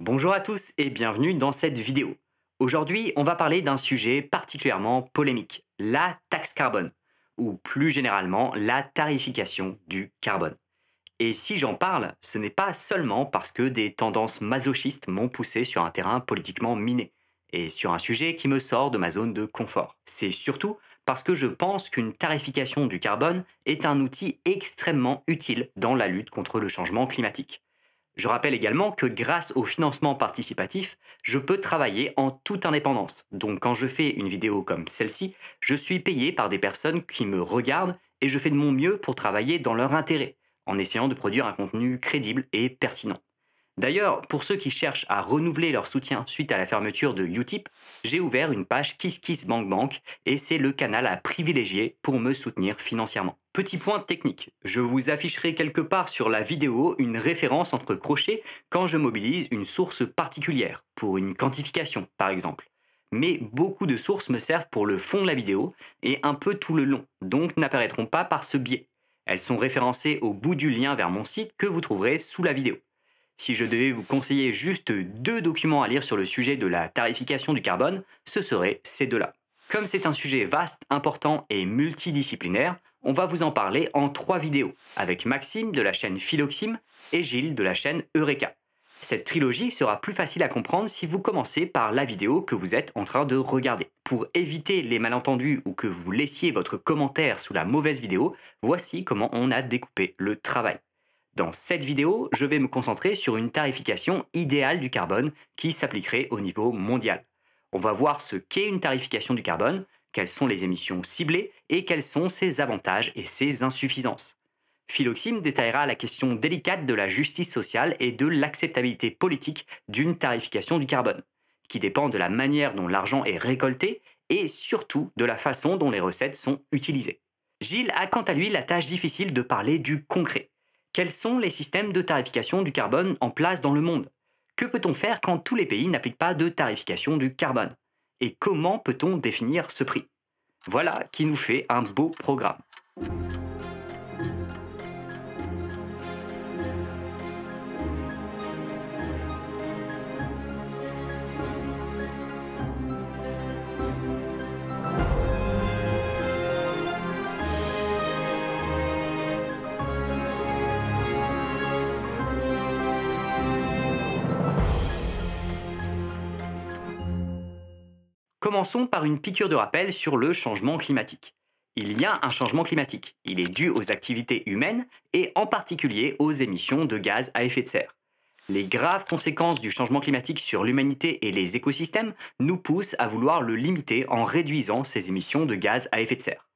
Bonjour à tous et bienvenue dans cette vidéo. Aujourd'hui, on va parler d'un sujet particulièrement polémique, la taxe carbone, ou plus généralement la tarification du carbone. Et si j'en parle, ce n'est pas seulement parce que des tendances masochistes m'ont poussé sur un terrain politiquement miné, et sur un sujet qui me sort de ma zone de confort. C'est surtout parce que je pense qu'une tarification du carbone est un outil extrêmement utile dans la lutte contre le changement climatique. Je rappelle également que grâce au financement participatif, je peux travailler en toute indépendance. Donc quand je fais une vidéo comme celle-ci, je suis payé par des personnes qui me regardent et je fais de mon mieux pour travailler dans leur intérêt, en essayant de produire un contenu crédible et pertinent. D'ailleurs, pour ceux qui cherchent à renouveler leur soutien suite à la fermeture de Utip, j'ai ouvert une page KissKissBankBank et c'est le canal à privilégier pour me soutenir financièrement. Petit point technique, je vous afficherai quelque part sur la vidéo une référence entre crochets quand je mobilise une source particulière, pour une quantification par exemple. Mais beaucoup de sources me servent pour le fond de la vidéo et un peu tout le long, donc n'apparaîtront pas par ce biais. Elles sont référencées au bout du lien vers mon site que vous trouverez sous la vidéo. Si je devais vous conseiller juste deux documents à lire sur le sujet de la tarification du carbone, ce seraient ces deux-là. Comme c'est un sujet vaste, important et multidisciplinaire, on va vous en parler en trois vidéos, avec Maxime de la chaîne Philoxime et Gilles de la chaîne Eureka. Cette trilogie sera plus facile à comprendre si vous commencez par la vidéo que vous êtes en train de regarder. Pour éviter les malentendus ou que vous laissiez votre commentaire sous la mauvaise vidéo, voici comment on a découpé le travail. Dans cette vidéo, je vais me concentrer sur une tarification idéale du carbone qui s'appliquerait au niveau mondial. On va voir ce qu'est une tarification du carbone, quelles sont les émissions ciblées et quels sont ses avantages et ses insuffisances. Philoxime détaillera la question délicate de la justice sociale et de l'acceptabilité politique d'une tarification du carbone, qui dépend de la manière dont l'argent est récolté et surtout de la façon dont les recettes sont utilisées. Gilles a quant à lui la tâche difficile de parler du concret. Quels sont les systèmes de tarification du carbone en place dans le monde Que peut-on faire quand tous les pays n'appliquent pas de tarification du carbone et comment peut-on définir ce prix Voilà qui nous fait un beau programme. Commençons par une piqûre de rappel sur le changement climatique. Il y a un changement climatique. Il est dû aux activités humaines et en particulier aux émissions de gaz à effet de serre. Les graves conséquences du changement climatique sur l'humanité et les écosystèmes nous poussent à vouloir le limiter en réduisant ces émissions de gaz à effet de serre.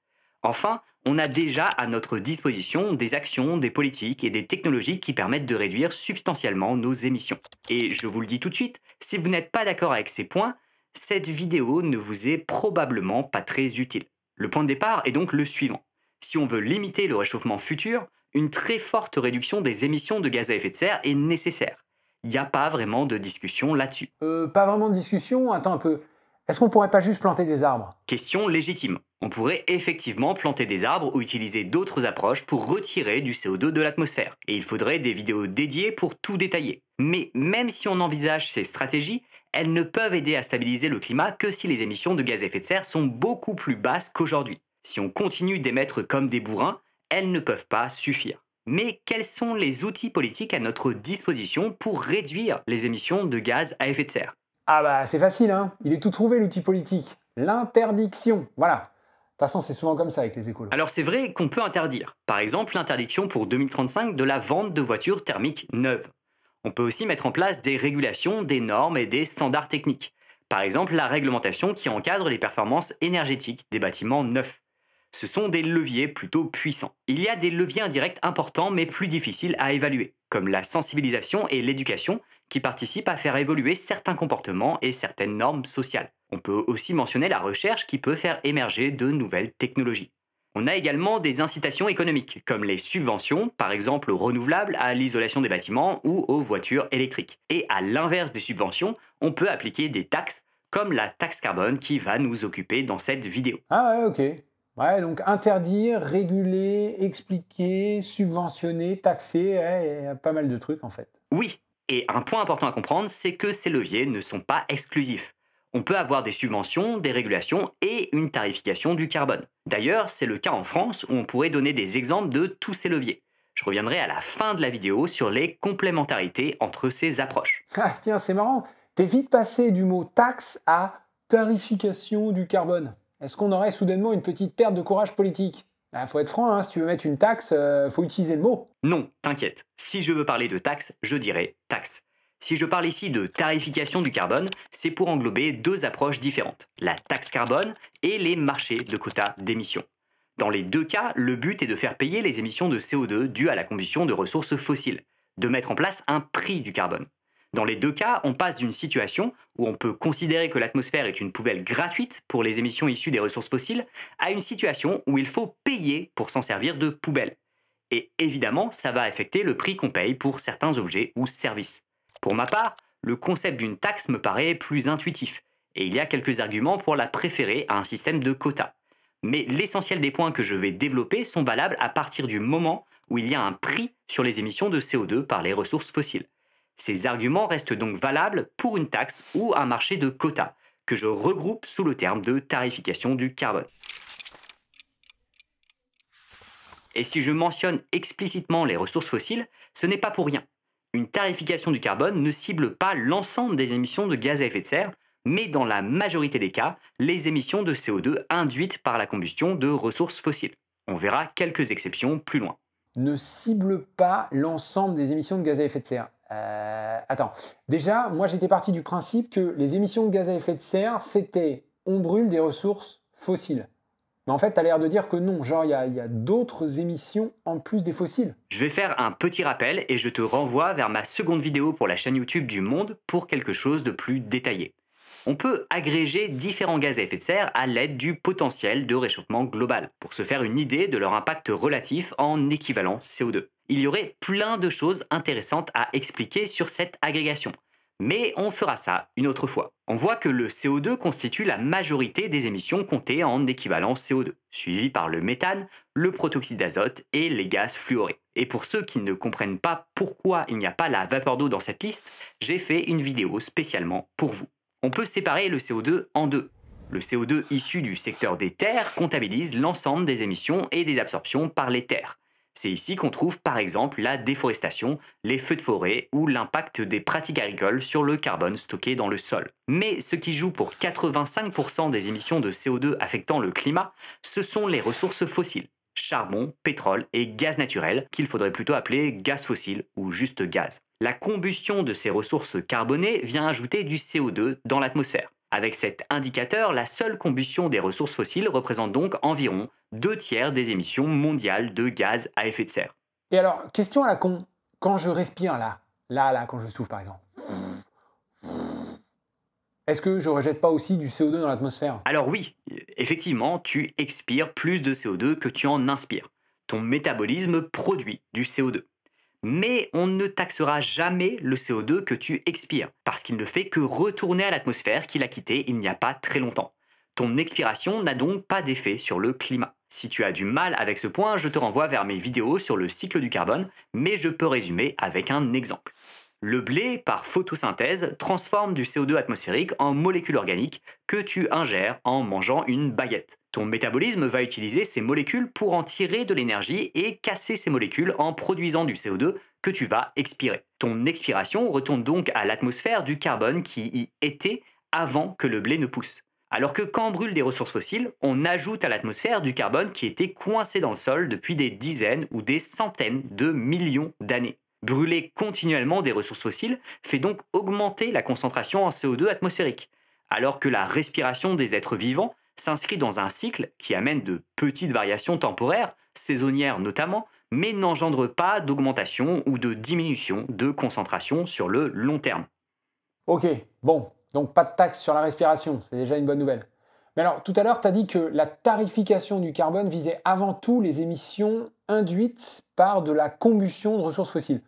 Enfin, on a déjà à notre disposition des actions, des politiques et des technologies qui permettent de réduire substantiellement nos émissions. Et je vous le dis tout de suite, si vous n'êtes pas d'accord avec ces points, cette vidéo ne vous est probablement pas très utile. Le point de départ est donc le suivant. Si on veut limiter le réchauffement futur, une très forte réduction des émissions de gaz à effet de serre est nécessaire. Il n'y a pas vraiment de discussion là-dessus. Euh, pas vraiment de discussion Attends un peu. Est-ce qu'on pourrait pas juste planter des arbres Question légitime. On pourrait effectivement planter des arbres ou utiliser d'autres approches pour retirer du CO2 de l'atmosphère. Et il faudrait des vidéos dédiées pour tout détailler. Mais même si on envisage ces stratégies, elles ne peuvent aider à stabiliser le climat que si les émissions de gaz à effet de serre sont beaucoup plus basses qu'aujourd'hui. Si on continue d'émettre comme des bourrins, elles ne peuvent pas suffire. Mais quels sont les outils politiques à notre disposition pour réduire les émissions de gaz à effet de serre Ah bah c'est facile, hein il est tout trouvé l'outil politique. L'interdiction, voilà. De toute façon, c'est souvent comme ça avec les écoles. Alors c'est vrai qu'on peut interdire. Par exemple, l'interdiction pour 2035 de la vente de voitures thermiques neuves. On peut aussi mettre en place des régulations, des normes et des standards techniques. Par exemple, la réglementation qui encadre les performances énergétiques des bâtiments neufs. Ce sont des leviers plutôt puissants. Il y a des leviers indirects importants mais plus difficiles à évaluer, comme la sensibilisation et l'éducation qui participent à faire évoluer certains comportements et certaines normes sociales. On peut aussi mentionner la recherche qui peut faire émerger de nouvelles technologies. On a également des incitations économiques, comme les subventions, par exemple aux renouvelables, à l'isolation des bâtiments ou aux voitures électriques. Et à l'inverse des subventions, on peut appliquer des taxes, comme la taxe carbone qui va nous occuper dans cette vidéo. Ah ouais, ok. Ouais, donc interdire, réguler, expliquer, subventionner, taxer, pas mal de trucs en fait. Oui, et un point important à comprendre, c'est que ces leviers ne sont pas exclusifs on peut avoir des subventions, des régulations et une tarification du carbone. D'ailleurs, c'est le cas en France où on pourrait donner des exemples de tous ces leviers. Je reviendrai à la fin de la vidéo sur les complémentarités entre ces approches. Ah tiens, c'est marrant, t'es vite passé du mot taxe à tarification du carbone. Est-ce qu'on aurait soudainement une petite perte de courage politique ah, faut être franc, hein, si tu veux mettre une taxe, euh, faut utiliser le mot. Non, t'inquiète. Si je veux parler de taxe, je dirais taxe. Si je parle ici de tarification du carbone, c'est pour englober deux approches différentes, la taxe carbone et les marchés de quotas d'émissions. Dans les deux cas, le but est de faire payer les émissions de CO2 dues à la combustion de ressources fossiles, de mettre en place un prix du carbone. Dans les deux cas, on passe d'une situation où on peut considérer que l'atmosphère est une poubelle gratuite pour les émissions issues des ressources fossiles à une situation où il faut payer pour s'en servir de poubelle. Et évidemment, ça va affecter le prix qu'on paye pour certains objets ou services. Pour ma part, le concept d'une taxe me paraît plus intuitif, et il y a quelques arguments pour la préférer à un système de quotas. Mais l'essentiel des points que je vais développer sont valables à partir du moment où il y a un prix sur les émissions de CO2 par les ressources fossiles. Ces arguments restent donc valables pour une taxe ou un marché de quotas, que je regroupe sous le terme de tarification du carbone. Et si je mentionne explicitement les ressources fossiles, ce n'est pas pour rien une tarification du carbone ne cible pas l'ensemble des émissions de gaz à effet de serre, mais dans la majorité des cas, les émissions de CO2 induites par la combustion de ressources fossiles. On verra quelques exceptions plus loin. Ne cible pas l'ensemble des émissions de gaz à effet de serre. Euh, attends, déjà, moi j'étais parti du principe que les émissions de gaz à effet de serre, c'était on brûle des ressources fossiles. Mais en fait, tu as l'air de dire que non, genre, il y a, a d'autres émissions en plus des fossiles. Je vais faire un petit rappel et je te renvoie vers ma seconde vidéo pour la chaîne YouTube du Monde pour quelque chose de plus détaillé. On peut agréger différents gaz à effet de serre à l'aide du potentiel de réchauffement global, pour se faire une idée de leur impact relatif en équivalent CO2. Il y aurait plein de choses intéressantes à expliquer sur cette agrégation, mais on fera ça une autre fois. On voit que le CO2 constitue la majorité des émissions comptées en équivalent CO2, suivi par le méthane, le protoxyde d'azote et les gaz fluorés. Et pour ceux qui ne comprennent pas pourquoi il n'y a pas la vapeur d'eau dans cette liste, j'ai fait une vidéo spécialement pour vous. On peut séparer le CO2 en deux. Le CO2 issu du secteur des terres comptabilise l'ensemble des émissions et des absorptions par les terres. C'est ici qu'on trouve par exemple la déforestation, les feux de forêt ou l'impact des pratiques agricoles sur le carbone stocké dans le sol. Mais ce qui joue pour 85% des émissions de CO2 affectant le climat, ce sont les ressources fossiles charbon, pétrole et gaz naturel, qu'il faudrait plutôt appeler gaz fossile ou juste gaz. La combustion de ces ressources carbonées vient ajouter du CO2 dans l'atmosphère. Avec cet indicateur, la seule combustion des ressources fossiles représente donc environ deux tiers des émissions mondiales de gaz à effet de serre. Et alors, question à la con, quand je respire là, là, là, quand je souffle par exemple, est-ce que je rejette pas aussi du CO2 dans l'atmosphère Alors oui, effectivement, tu expires plus de CO2 que tu en inspires. Ton métabolisme produit du CO2 mais on ne taxera jamais le CO2 que tu expires, parce qu'il ne fait que retourner à l'atmosphère qu'il a quitté il n'y a pas très longtemps. Ton expiration n'a donc pas d'effet sur le climat. Si tu as du mal avec ce point, je te renvoie vers mes vidéos sur le cycle du carbone, mais je peux résumer avec un exemple. Le blé, par photosynthèse, transforme du CO2 atmosphérique en molécules organiques que tu ingères en mangeant une baguette. Ton métabolisme va utiliser ces molécules pour en tirer de l'énergie et casser ces molécules en produisant du CO2 que tu vas expirer. Ton expiration retourne donc à l'atmosphère du carbone qui y était avant que le blé ne pousse. Alors que quand on brûle des ressources fossiles, on ajoute à l'atmosphère du carbone qui était coincé dans le sol depuis des dizaines ou des centaines de millions d'années. Brûler continuellement des ressources fossiles fait donc augmenter la concentration en CO2 atmosphérique, alors que la respiration des êtres vivants s'inscrit dans un cycle qui amène de petites variations temporaires, saisonnières notamment, mais n'engendre pas d'augmentation ou de diminution de concentration sur le long terme. Ok, bon, donc pas de taxe sur la respiration, c'est déjà une bonne nouvelle. Mais alors, tout à l'heure, tu as dit que la tarification du carbone visait avant tout les émissions induites par de la combustion de ressources fossiles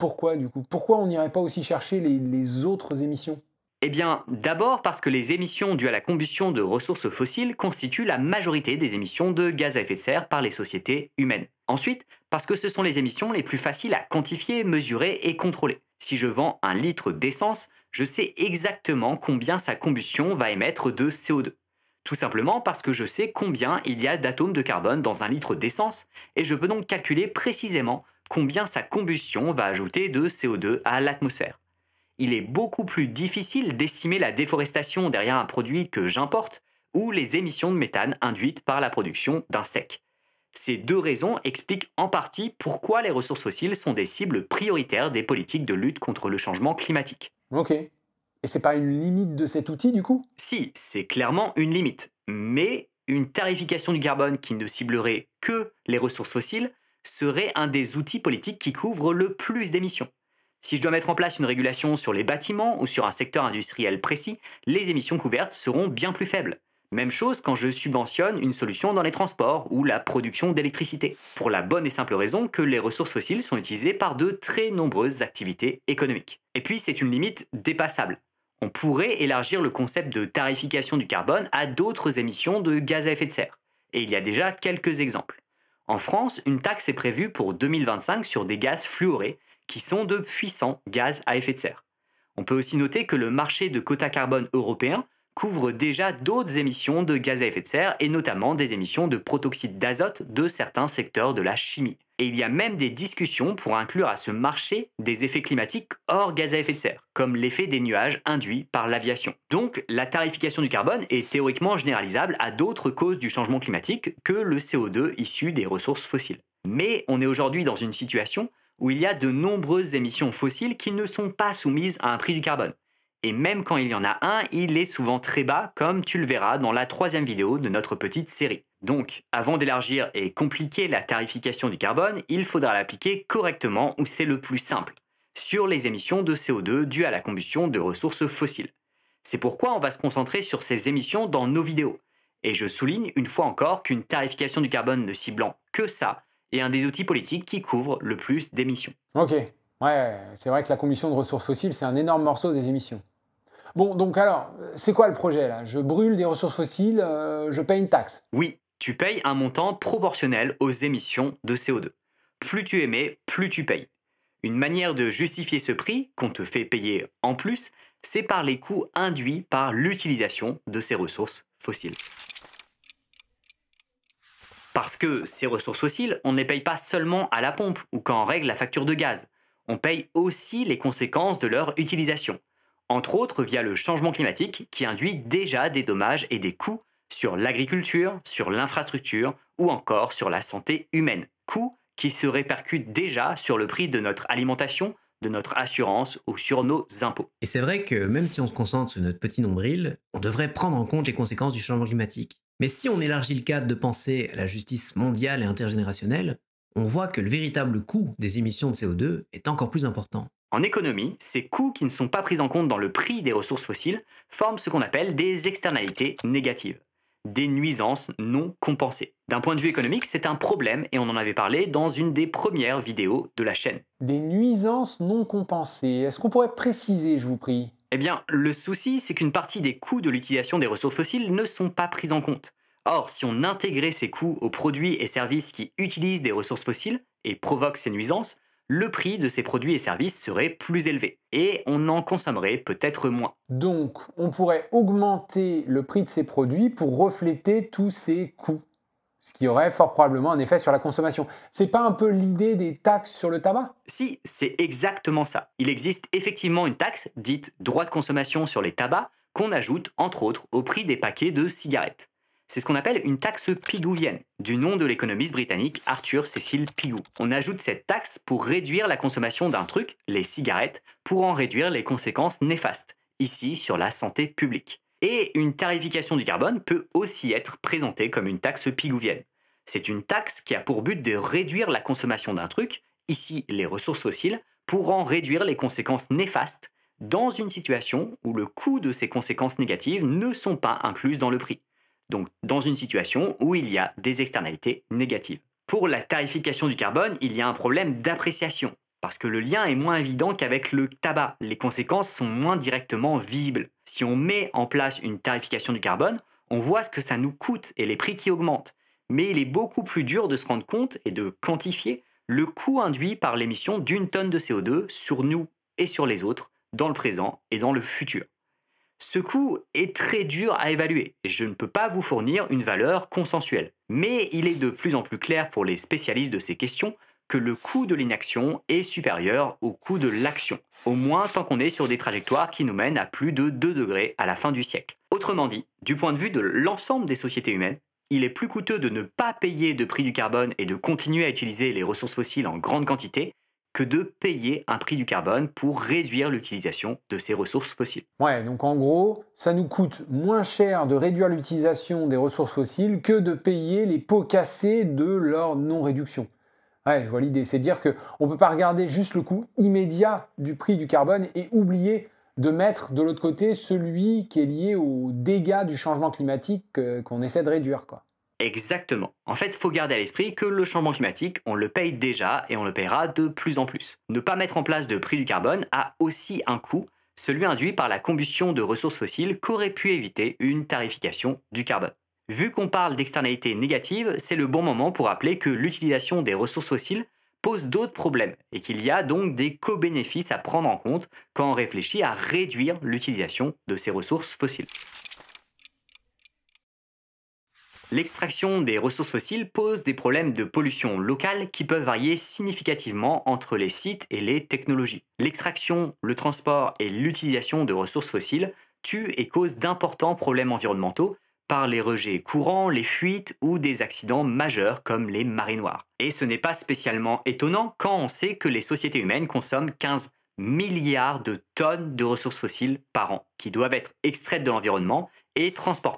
pourquoi du coup Pourquoi on n'irait pas aussi chercher les, autres émissions eh bien, d'abord parce que les émissions dues à la combustion de ressources fossiles constituent la majorité des émissions de gaz à effet de serre par les sociétés humaines. Ensuite, parce que ce sont les émissions les plus faciles à quantifier, mesurer et contrôler. Si je vends un litre d'essence, je sais exactement combien sa combustion va émettre de CO2. Tout simplement parce que je sais combien il y a d'atomes de carbone dans un litre d'essence, et je peux donc calculer précisément combien sa combustion va ajouter de CO2 à l'atmosphère. Il est beaucoup plus difficile d'estimer la déforestation derrière un produit que j'importe ou les émissions de méthane induites par la production d'un steak. Ces deux raisons expliquent en partie pourquoi les ressources fossiles sont des cibles prioritaires des politiques de lutte contre le changement climatique. Ok. Et c'est pas une limite de cet outil du coup Si, c'est clairement une limite. Mais une tarification du carbone qui ne ciblerait que les ressources fossiles serait un des outils politiques qui couvre le plus d'émissions. Si je dois mettre en place une régulation sur les bâtiments ou sur un secteur industriel précis, les émissions couvertes seront bien plus faibles. Même chose quand je subventionne une solution dans les transports ou la production d'électricité, pour la bonne et simple raison que les ressources fossiles sont utilisées par de très nombreuses activités économiques. Et puis c'est une limite dépassable. On pourrait élargir le concept de tarification du carbone à d'autres émissions de gaz à effet de serre. Et il y a déjà quelques exemples. En France, une taxe est prévue pour 2025 sur des gaz fluorés, qui sont de puissants gaz à effet de serre. On peut aussi noter que le marché de quotas carbone européen couvre déjà d'autres émissions de gaz à effet de serre et notamment des émissions de protoxyde d'azote de certains secteurs de la chimie. Et il y a même des discussions pour inclure à ce marché des effets climatiques hors gaz à effet de serre, comme l'effet des nuages induits par l'aviation. Donc la tarification du carbone est théoriquement généralisable à d'autres causes du changement climatique que le CO2 issu des ressources fossiles. Mais on est aujourd'hui dans une situation où il y a de nombreuses émissions fossiles qui ne sont pas soumises à un prix du carbone. Et même quand il y en a un, il est souvent très bas, comme tu le verras dans la troisième vidéo de notre petite série. Donc, avant d'élargir et compliquer la tarification du carbone, il faudra l'appliquer correctement où c'est le plus simple, sur les émissions de CO2 dues à la combustion de ressources fossiles. C'est pourquoi on va se concentrer sur ces émissions dans nos vidéos. Et je souligne une fois encore qu'une tarification du carbone ne ciblant que ça est un des outils politiques qui couvre le plus d'émissions. Ok, ouais, c'est vrai que la combustion de ressources fossiles, c'est un énorme morceau des émissions. Bon, donc alors, c'est quoi le projet là Je brûle des ressources fossiles, euh, je paye une taxe. Oui, tu payes un montant proportionnel aux émissions de CO2. Plus tu émets, plus tu payes. Une manière de justifier ce prix, qu'on te fait payer en plus, c'est par les coûts induits par l'utilisation de ces ressources fossiles. Parce que ces ressources fossiles, on ne les paye pas seulement à la pompe ou quand on règle la facture de gaz. On paye aussi les conséquences de leur utilisation entre autres via le changement climatique qui induit déjà des dommages et des coûts sur l'agriculture, sur l'infrastructure ou encore sur la santé humaine. Coûts qui se répercutent déjà sur le prix de notre alimentation, de notre assurance ou sur nos impôts. Et c'est vrai que même si on se concentre sur notre petit nombril, on devrait prendre en compte les conséquences du changement climatique. Mais si on élargit le cadre de pensée à la justice mondiale et intergénérationnelle, on voit que le véritable coût des émissions de CO2 est encore plus important. En économie, ces coûts qui ne sont pas pris en compte dans le prix des ressources fossiles forment ce qu'on appelle des externalités négatives, des nuisances non compensées. D'un point de vue économique, c'est un problème et on en avait parlé dans une des premières vidéos de la chaîne. Des nuisances non compensées, est-ce qu'on pourrait préciser, je vous prie Eh bien, le souci, c'est qu'une partie des coûts de l'utilisation des ressources fossiles ne sont pas pris en compte. Or, si on intégrait ces coûts aux produits et services qui utilisent des ressources fossiles et provoquent ces nuisances, le prix de ces produits et services serait plus élevé et on en consommerait peut-être moins. Donc, on pourrait augmenter le prix de ces produits pour refléter tous ces coûts, ce qui aurait fort probablement un effet sur la consommation. C'est pas un peu l'idée des taxes sur le tabac Si, c'est exactement ça. Il existe effectivement une taxe dite droit de consommation sur les tabacs qu'on ajoute entre autres au prix des paquets de cigarettes. C'est ce qu'on appelle une taxe pigouvienne, du nom de l'économiste britannique Arthur Cecil Pigou. On ajoute cette taxe pour réduire la consommation d'un truc, les cigarettes, pour en réduire les conséquences néfastes, ici sur la santé publique. Et une tarification du carbone peut aussi être présentée comme une taxe pigouvienne. C'est une taxe qui a pour but de réduire la consommation d'un truc, ici les ressources fossiles, pour en réduire les conséquences néfastes dans une situation où le coût de ces conséquences négatives ne sont pas incluses dans le prix donc dans une situation où il y a des externalités négatives. Pour la tarification du carbone, il y a un problème d'appréciation, parce que le lien est moins évident qu'avec le tabac, les conséquences sont moins directement visibles. Si on met en place une tarification du carbone, on voit ce que ça nous coûte et les prix qui augmentent, mais il est beaucoup plus dur de se rendre compte et de quantifier le coût induit par l'émission d'une tonne de CO2 sur nous et sur les autres, dans le présent et dans le futur. Ce coût est très dur à évaluer et je ne peux pas vous fournir une valeur consensuelle. Mais il est de plus en plus clair pour les spécialistes de ces questions que le coût de l'inaction est supérieur au coût de l'action, au moins tant qu'on est sur des trajectoires qui nous mènent à plus de 2 degrés à la fin du siècle. Autrement dit, du point de vue de l'ensemble des sociétés humaines, il est plus coûteux de ne pas payer de prix du carbone et de continuer à utiliser les ressources fossiles en grande quantité que de payer un prix du carbone pour réduire l'utilisation de ces ressources fossiles. Ouais, donc en gros, ça nous coûte moins cher de réduire l'utilisation des ressources fossiles que de payer les pots cassés de leur non-réduction. Ouais, je vois l'idée, c'est dire qu'on ne peut pas regarder juste le coût immédiat du prix du carbone et oublier de mettre de l'autre côté celui qui est lié aux dégâts du changement climatique euh, qu'on essaie de réduire. Quoi. Exactement. En fait, faut garder à l'esprit que le changement climatique, on le paye déjà et on le payera de plus en plus. Ne pas mettre en place de prix du carbone a aussi un coût, celui induit par la combustion de ressources fossiles qu'aurait pu éviter une tarification du carbone. Vu qu'on parle d'externalités négatives, c'est le bon moment pour rappeler que l'utilisation des ressources fossiles pose d'autres problèmes et qu'il y a donc des co-bénéfices à prendre en compte quand on réfléchit à réduire l'utilisation de ces ressources fossiles. L'extraction des ressources fossiles pose des problèmes de pollution locale qui peuvent varier significativement entre les sites et les technologies. L'extraction, le transport et l'utilisation de ressources fossiles tuent et causent d'importants problèmes environnementaux par les rejets courants, les fuites ou des accidents majeurs comme les marées noires. Et ce n'est pas spécialement étonnant quand on sait que les sociétés humaines consomment 15 milliards de tonnes de ressources fossiles par an, qui doivent être extraites de l'environnement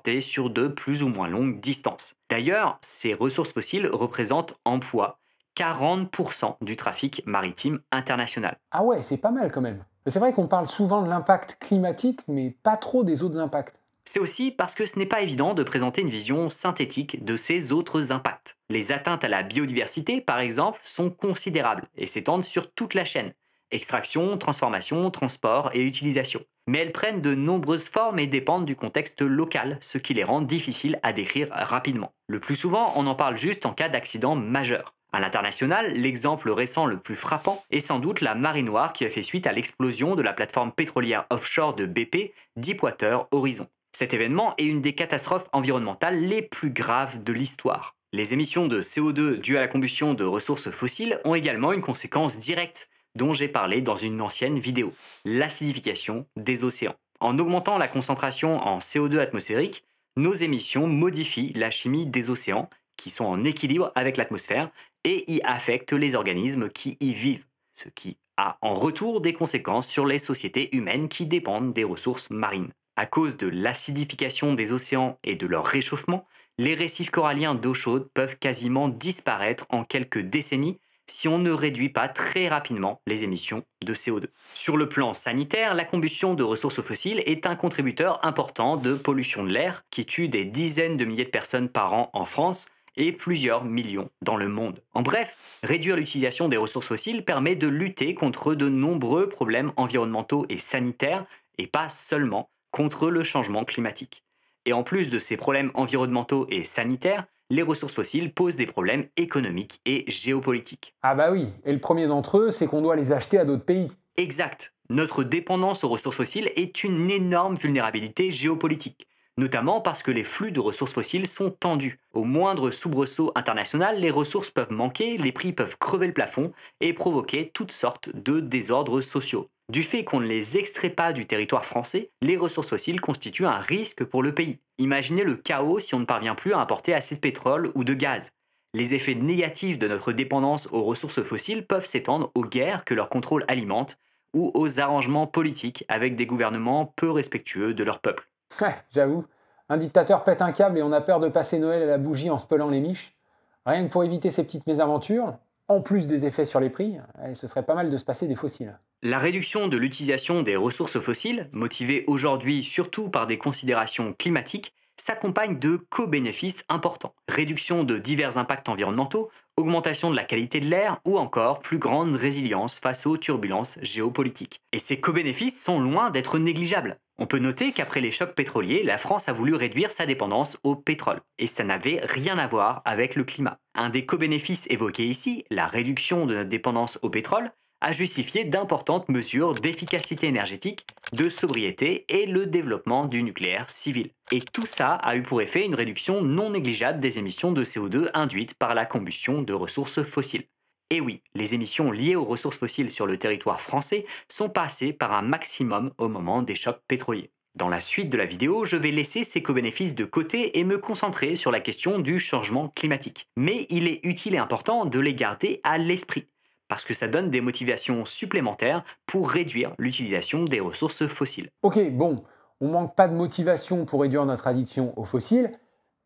et sur de plus ou moins longues distances. D'ailleurs, ces ressources fossiles représentent en poids 40% du trafic maritime international. Ah ouais, c'est pas mal quand même. C'est vrai qu'on parle souvent de l'impact climatique, mais pas trop des autres impacts. C'est aussi parce que ce n'est pas évident de présenter une vision synthétique de ces autres impacts. Les atteintes à la biodiversité, par exemple, sont considérables et s'étendent sur toute la chaîne extraction, transformation, transport et utilisation. Mais elles prennent de nombreuses formes et dépendent du contexte local, ce qui les rend difficiles à décrire rapidement. Le plus souvent, on en parle juste en cas d'accident majeur. À l'international, l'exemple récent le plus frappant est sans doute la marée noire qui a fait suite à l'explosion de la plateforme pétrolière offshore de BP, Deepwater Horizon. Cet événement est une des catastrophes environnementales les plus graves de l'histoire. Les émissions de CO2 dues à la combustion de ressources fossiles ont également une conséquence directe dont j'ai parlé dans une ancienne vidéo, l'acidification des océans. En augmentant la concentration en CO2 atmosphérique, nos émissions modifient la chimie des océans, qui sont en équilibre avec l'atmosphère, et y affectent les organismes qui y vivent, ce qui a en retour des conséquences sur les sociétés humaines qui dépendent des ressources marines. À cause de l'acidification des océans et de leur réchauffement, les récifs coralliens d'eau chaude peuvent quasiment disparaître en quelques décennies si on ne réduit pas très rapidement les émissions de CO2. Sur le plan sanitaire, la combustion de ressources fossiles est un contributeur important de pollution de l'air qui tue des dizaines de milliers de personnes par an en France et plusieurs millions dans le monde. En bref, réduire l'utilisation des ressources fossiles permet de lutter contre de nombreux problèmes environnementaux et sanitaires, et pas seulement contre le changement climatique. Et en plus de ces problèmes environnementaux et sanitaires, les ressources fossiles posent des problèmes économiques et géopolitiques. Ah bah oui, et le premier d'entre eux, c'est qu'on doit les acheter à d'autres pays. Exact. Notre dépendance aux ressources fossiles est une énorme vulnérabilité géopolitique, notamment parce que les flux de ressources fossiles sont tendus. Au moindre soubresaut international, les ressources peuvent manquer, les prix peuvent crever le plafond et provoquer toutes sortes de désordres sociaux. Du fait qu'on ne les extrait pas du territoire français, les ressources fossiles constituent un risque pour le pays. Imaginez le chaos si on ne parvient plus à importer assez de pétrole ou de gaz. Les effets négatifs de notre dépendance aux ressources fossiles peuvent s'étendre aux guerres que leur contrôle alimente ou aux arrangements politiques avec des gouvernements peu respectueux de leur peuple. Ouais, j'avoue, un dictateur pète un câble et on a peur de passer Noël à la bougie en se les miches. Rien que pour éviter ces petites mésaventures, en plus des effets sur les prix, ce serait pas mal de se passer des fossiles. La réduction de l'utilisation des ressources fossiles, motivée aujourd'hui surtout par des considérations climatiques, s'accompagne de co-bénéfices importants. Réduction de divers impacts environnementaux, augmentation de la qualité de l'air ou encore plus grande résilience face aux turbulences géopolitiques. Et ces co-bénéfices sont loin d'être négligeables. On peut noter qu'après les chocs pétroliers, la France a voulu réduire sa dépendance au pétrole, et ça n'avait rien à voir avec le climat. Un des co-bénéfices évoqués ici, la réduction de notre dépendance au pétrole, a justifié d'importantes mesures d'efficacité énergétique, de sobriété et le développement du nucléaire civil. Et tout ça a eu pour effet une réduction non négligeable des émissions de CO2 induites par la combustion de ressources fossiles. Et eh oui, les émissions liées aux ressources fossiles sur le territoire français sont passées par un maximum au moment des chocs pétroliers. Dans la suite de la vidéo, je vais laisser ces co-bénéfices de côté et me concentrer sur la question du changement climatique. Mais il est utile et important de les garder à l'esprit, parce que ça donne des motivations supplémentaires pour réduire l'utilisation des ressources fossiles. Ok, bon, on manque pas de motivation pour réduire notre addiction aux fossiles.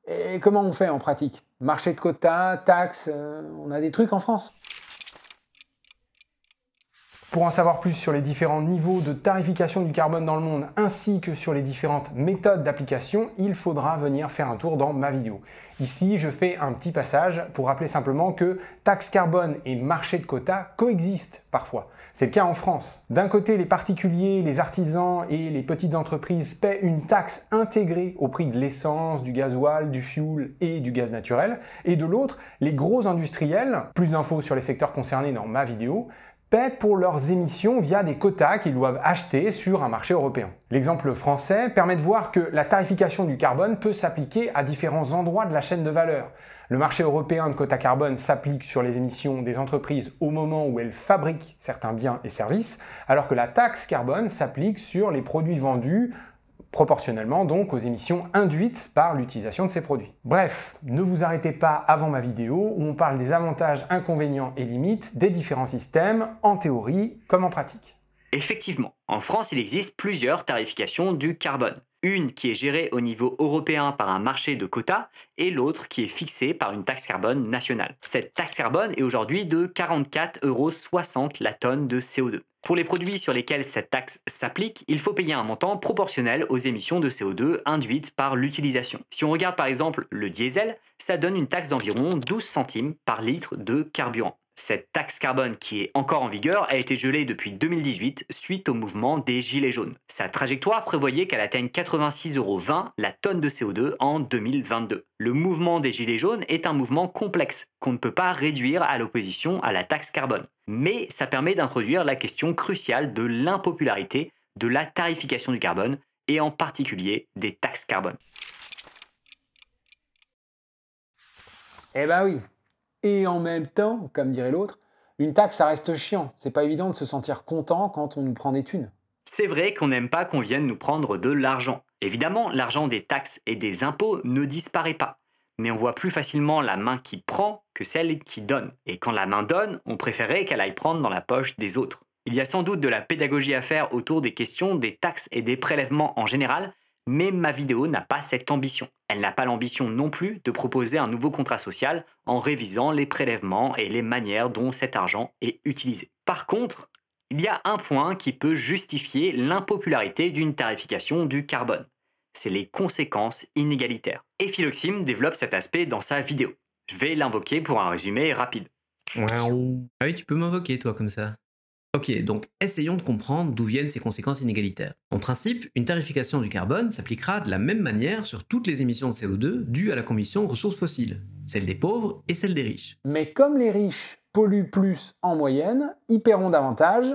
Et comment on fait en pratique Marché de quotas, taxes, euh, on a des trucs en France pour en savoir plus sur les différents niveaux de tarification du carbone dans le monde ainsi que sur les différentes méthodes d'application, il faudra venir faire un tour dans ma vidéo. Ici, je fais un petit passage pour rappeler simplement que taxe carbone et marché de quotas coexistent parfois. C'est le cas en France. D'un côté, les particuliers, les artisans et les petites entreprises paient une taxe intégrée au prix de l'essence, du gasoil, du fuel et du gaz naturel. Et de l'autre, les gros industriels, plus d'infos sur les secteurs concernés dans ma vidéo, pour leurs émissions via des quotas qu'ils doivent acheter sur un marché européen. L'exemple français permet de voir que la tarification du carbone peut s'appliquer à différents endroits de la chaîne de valeur. Le marché européen de quotas carbone s'applique sur les émissions des entreprises au moment où elles fabriquent certains biens et services, alors que la taxe carbone s'applique sur les produits vendus proportionnellement donc aux émissions induites par l'utilisation de ces produits. Bref, ne vous arrêtez pas avant ma vidéo où on parle des avantages, inconvénients et limites des différents systèmes, en théorie comme en pratique. Effectivement, en France, il existe plusieurs tarifications du carbone. Une qui est gérée au niveau européen par un marché de quotas et l'autre qui est fixée par une taxe carbone nationale. Cette taxe carbone est aujourd'hui de 44,60 euros la tonne de CO2. Pour les produits sur lesquels cette taxe s'applique, il faut payer un montant proportionnel aux émissions de CO2 induites par l'utilisation. Si on regarde par exemple le diesel, ça donne une taxe d'environ 12 centimes par litre de carburant. Cette taxe carbone qui est encore en vigueur a été gelée depuis 2018 suite au mouvement des Gilets jaunes. Sa trajectoire prévoyait qu'elle atteigne 86,20 euros la tonne de CO2 en 2022. Le mouvement des Gilets jaunes est un mouvement complexe qu'on ne peut pas réduire à l'opposition à la taxe carbone. Mais ça permet d'introduire la question cruciale de l'impopularité de la tarification du carbone et en particulier des taxes carbone. Eh ben oui, et en même temps, comme dirait l'autre, une taxe, ça reste chiant. C'est pas évident de se sentir content quand on nous prend des thunes. C'est vrai qu'on n'aime pas qu'on vienne nous prendre de l'argent. Évidemment, l'argent des taxes et des impôts ne disparaît pas. Mais on voit plus facilement la main qui prend que celle qui donne. Et quand la main donne, on préférait qu'elle aille prendre dans la poche des autres. Il y a sans doute de la pédagogie à faire autour des questions des taxes et des prélèvements en général, mais ma vidéo n'a pas cette ambition. Elle n'a pas l'ambition non plus de proposer un nouveau contrat social en révisant les prélèvements et les manières dont cet argent est utilisé. Par contre, il y a un point qui peut justifier l'impopularité d'une tarification du carbone. C'est les conséquences inégalitaires. Et Philoxime développe cet aspect dans sa vidéo. Je vais l'invoquer pour un résumé rapide. Ah oui, tu peux m'invoquer toi comme ça. Ok, donc essayons de comprendre d'où viennent ces conséquences inégalitaires. En principe, une tarification du carbone s'appliquera de la même manière sur toutes les émissions de CO2 dues à la combustion ressources fossiles, celle des pauvres et celle des riches. Mais comme les riches polluent plus en moyenne, ils paieront davantage,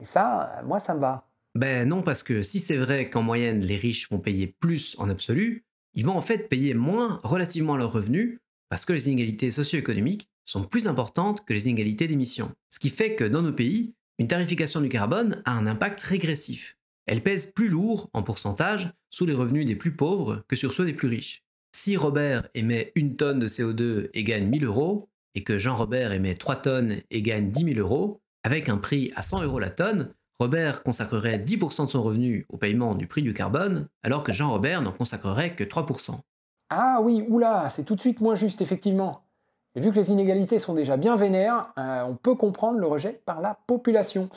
et ça, moi, ça me va. Ben non, parce que si c'est vrai qu'en moyenne, les riches vont payer plus en absolu, ils vont en fait payer moins relativement à leurs revenus, parce que les inégalités socio-économiques sont plus importantes que les inégalités d'émissions. Ce qui fait que dans nos pays, une tarification du carbone a un impact régressif. Elle pèse plus lourd en pourcentage sous les revenus des plus pauvres que sur ceux des plus riches. Si Robert émet une tonne de CO2 et gagne 1000 euros, et que Jean-Robert émet 3 tonnes et gagne 10 000 euros, avec un prix à 100 euros la tonne, Robert consacrerait 10% de son revenu au paiement du prix du carbone, alors que Jean-Robert n'en consacrerait que 3%. Ah oui, oula, c'est tout de suite moins juste, effectivement. Et vu que les inégalités sont déjà bien vénères, euh, on peut comprendre le rejet par la population.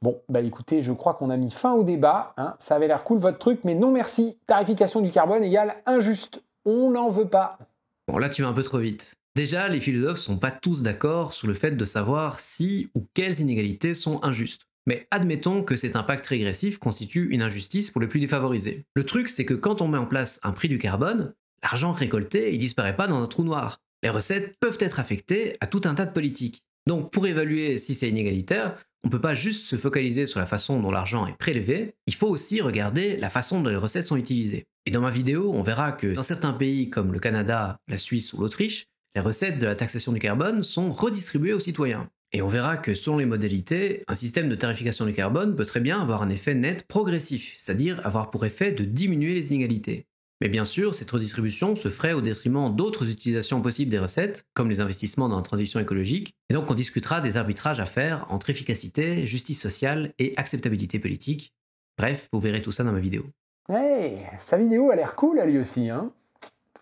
Bon, bah écoutez, je crois qu'on a mis fin au débat. Hein. Ça avait l'air cool votre truc, mais non merci. Tarification du carbone égale injuste. On n'en veut pas. Bon, là tu vas un peu trop vite. Déjà, les philosophes sont pas tous d'accord sur le fait de savoir si ou quelles inégalités sont injustes. Mais admettons que cet impact régressif constitue une injustice pour les plus défavorisés. Le truc, c'est que quand on met en place un prix du carbone, l'argent récolté, il disparaît pas dans un trou noir les recettes peuvent être affectées à tout un tas de politiques. Donc pour évaluer si c'est inégalitaire, on ne peut pas juste se focaliser sur la façon dont l'argent est prélevé, il faut aussi regarder la façon dont les recettes sont utilisées. Et dans ma vidéo, on verra que dans certains pays comme le Canada, la Suisse ou l'Autriche, les recettes de la taxation du carbone sont redistribuées aux citoyens. Et on verra que selon les modalités, un système de tarification du carbone peut très bien avoir un effet net progressif, c'est-à-dire avoir pour effet de diminuer les inégalités. Mais bien sûr, cette redistribution se ferait au détriment d'autres utilisations possibles des recettes, comme les investissements dans la transition écologique, et donc on discutera des arbitrages à faire entre efficacité, justice sociale et acceptabilité politique. Bref, vous verrez tout ça dans ma vidéo. Hey, sa vidéo a l'air cool à lui aussi, hein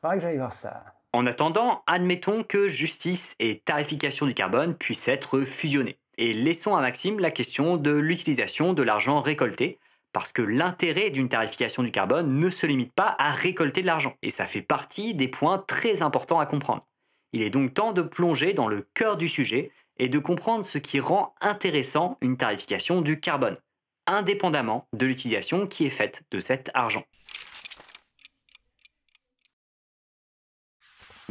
Faudrait que j'aille voir ça. En attendant, admettons que justice et tarification du carbone puissent être fusionnées. Et laissons à Maxime la question de l'utilisation de l'argent récolté, parce que l'intérêt d'une tarification du carbone ne se limite pas à récolter de l'argent, et ça fait partie des points très importants à comprendre. Il est donc temps de plonger dans le cœur du sujet et de comprendre ce qui rend intéressant une tarification du carbone, indépendamment de l'utilisation qui est faite de cet argent.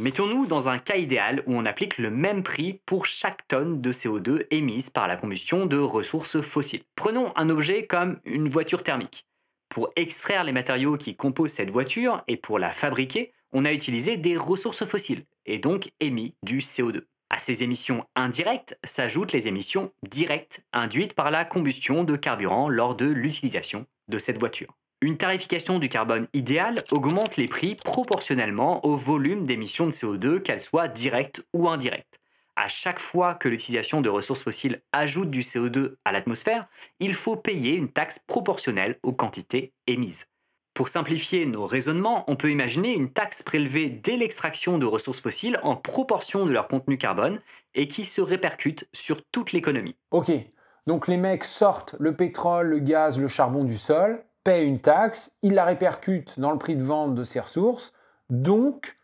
Mettons-nous dans un cas idéal où on applique le même prix pour chaque tonne de CO2 émise par la combustion de ressources fossiles. Prenons un objet comme une voiture thermique. Pour extraire les matériaux qui composent cette voiture et pour la fabriquer, on a utilisé des ressources fossiles et donc émis du CO2. À ces émissions indirectes s'ajoutent les émissions directes induites par la combustion de carburant lors de l'utilisation de cette voiture. Une tarification du carbone idéale augmente les prix proportionnellement au volume d'émissions de CO2, qu'elles soient directes ou indirectes. À chaque fois que l'utilisation de ressources fossiles ajoute du CO2 à l'atmosphère, il faut payer une taxe proportionnelle aux quantités émises. Pour simplifier nos raisonnements, on peut imaginer une taxe prélevée dès l'extraction de ressources fossiles en proportion de leur contenu carbone et qui se répercute sur toute l'économie. Ok, donc les mecs sortent le pétrole, le gaz, le charbon du sol, une taxe, il la répercute dans le prix de vente de ses ressources, donc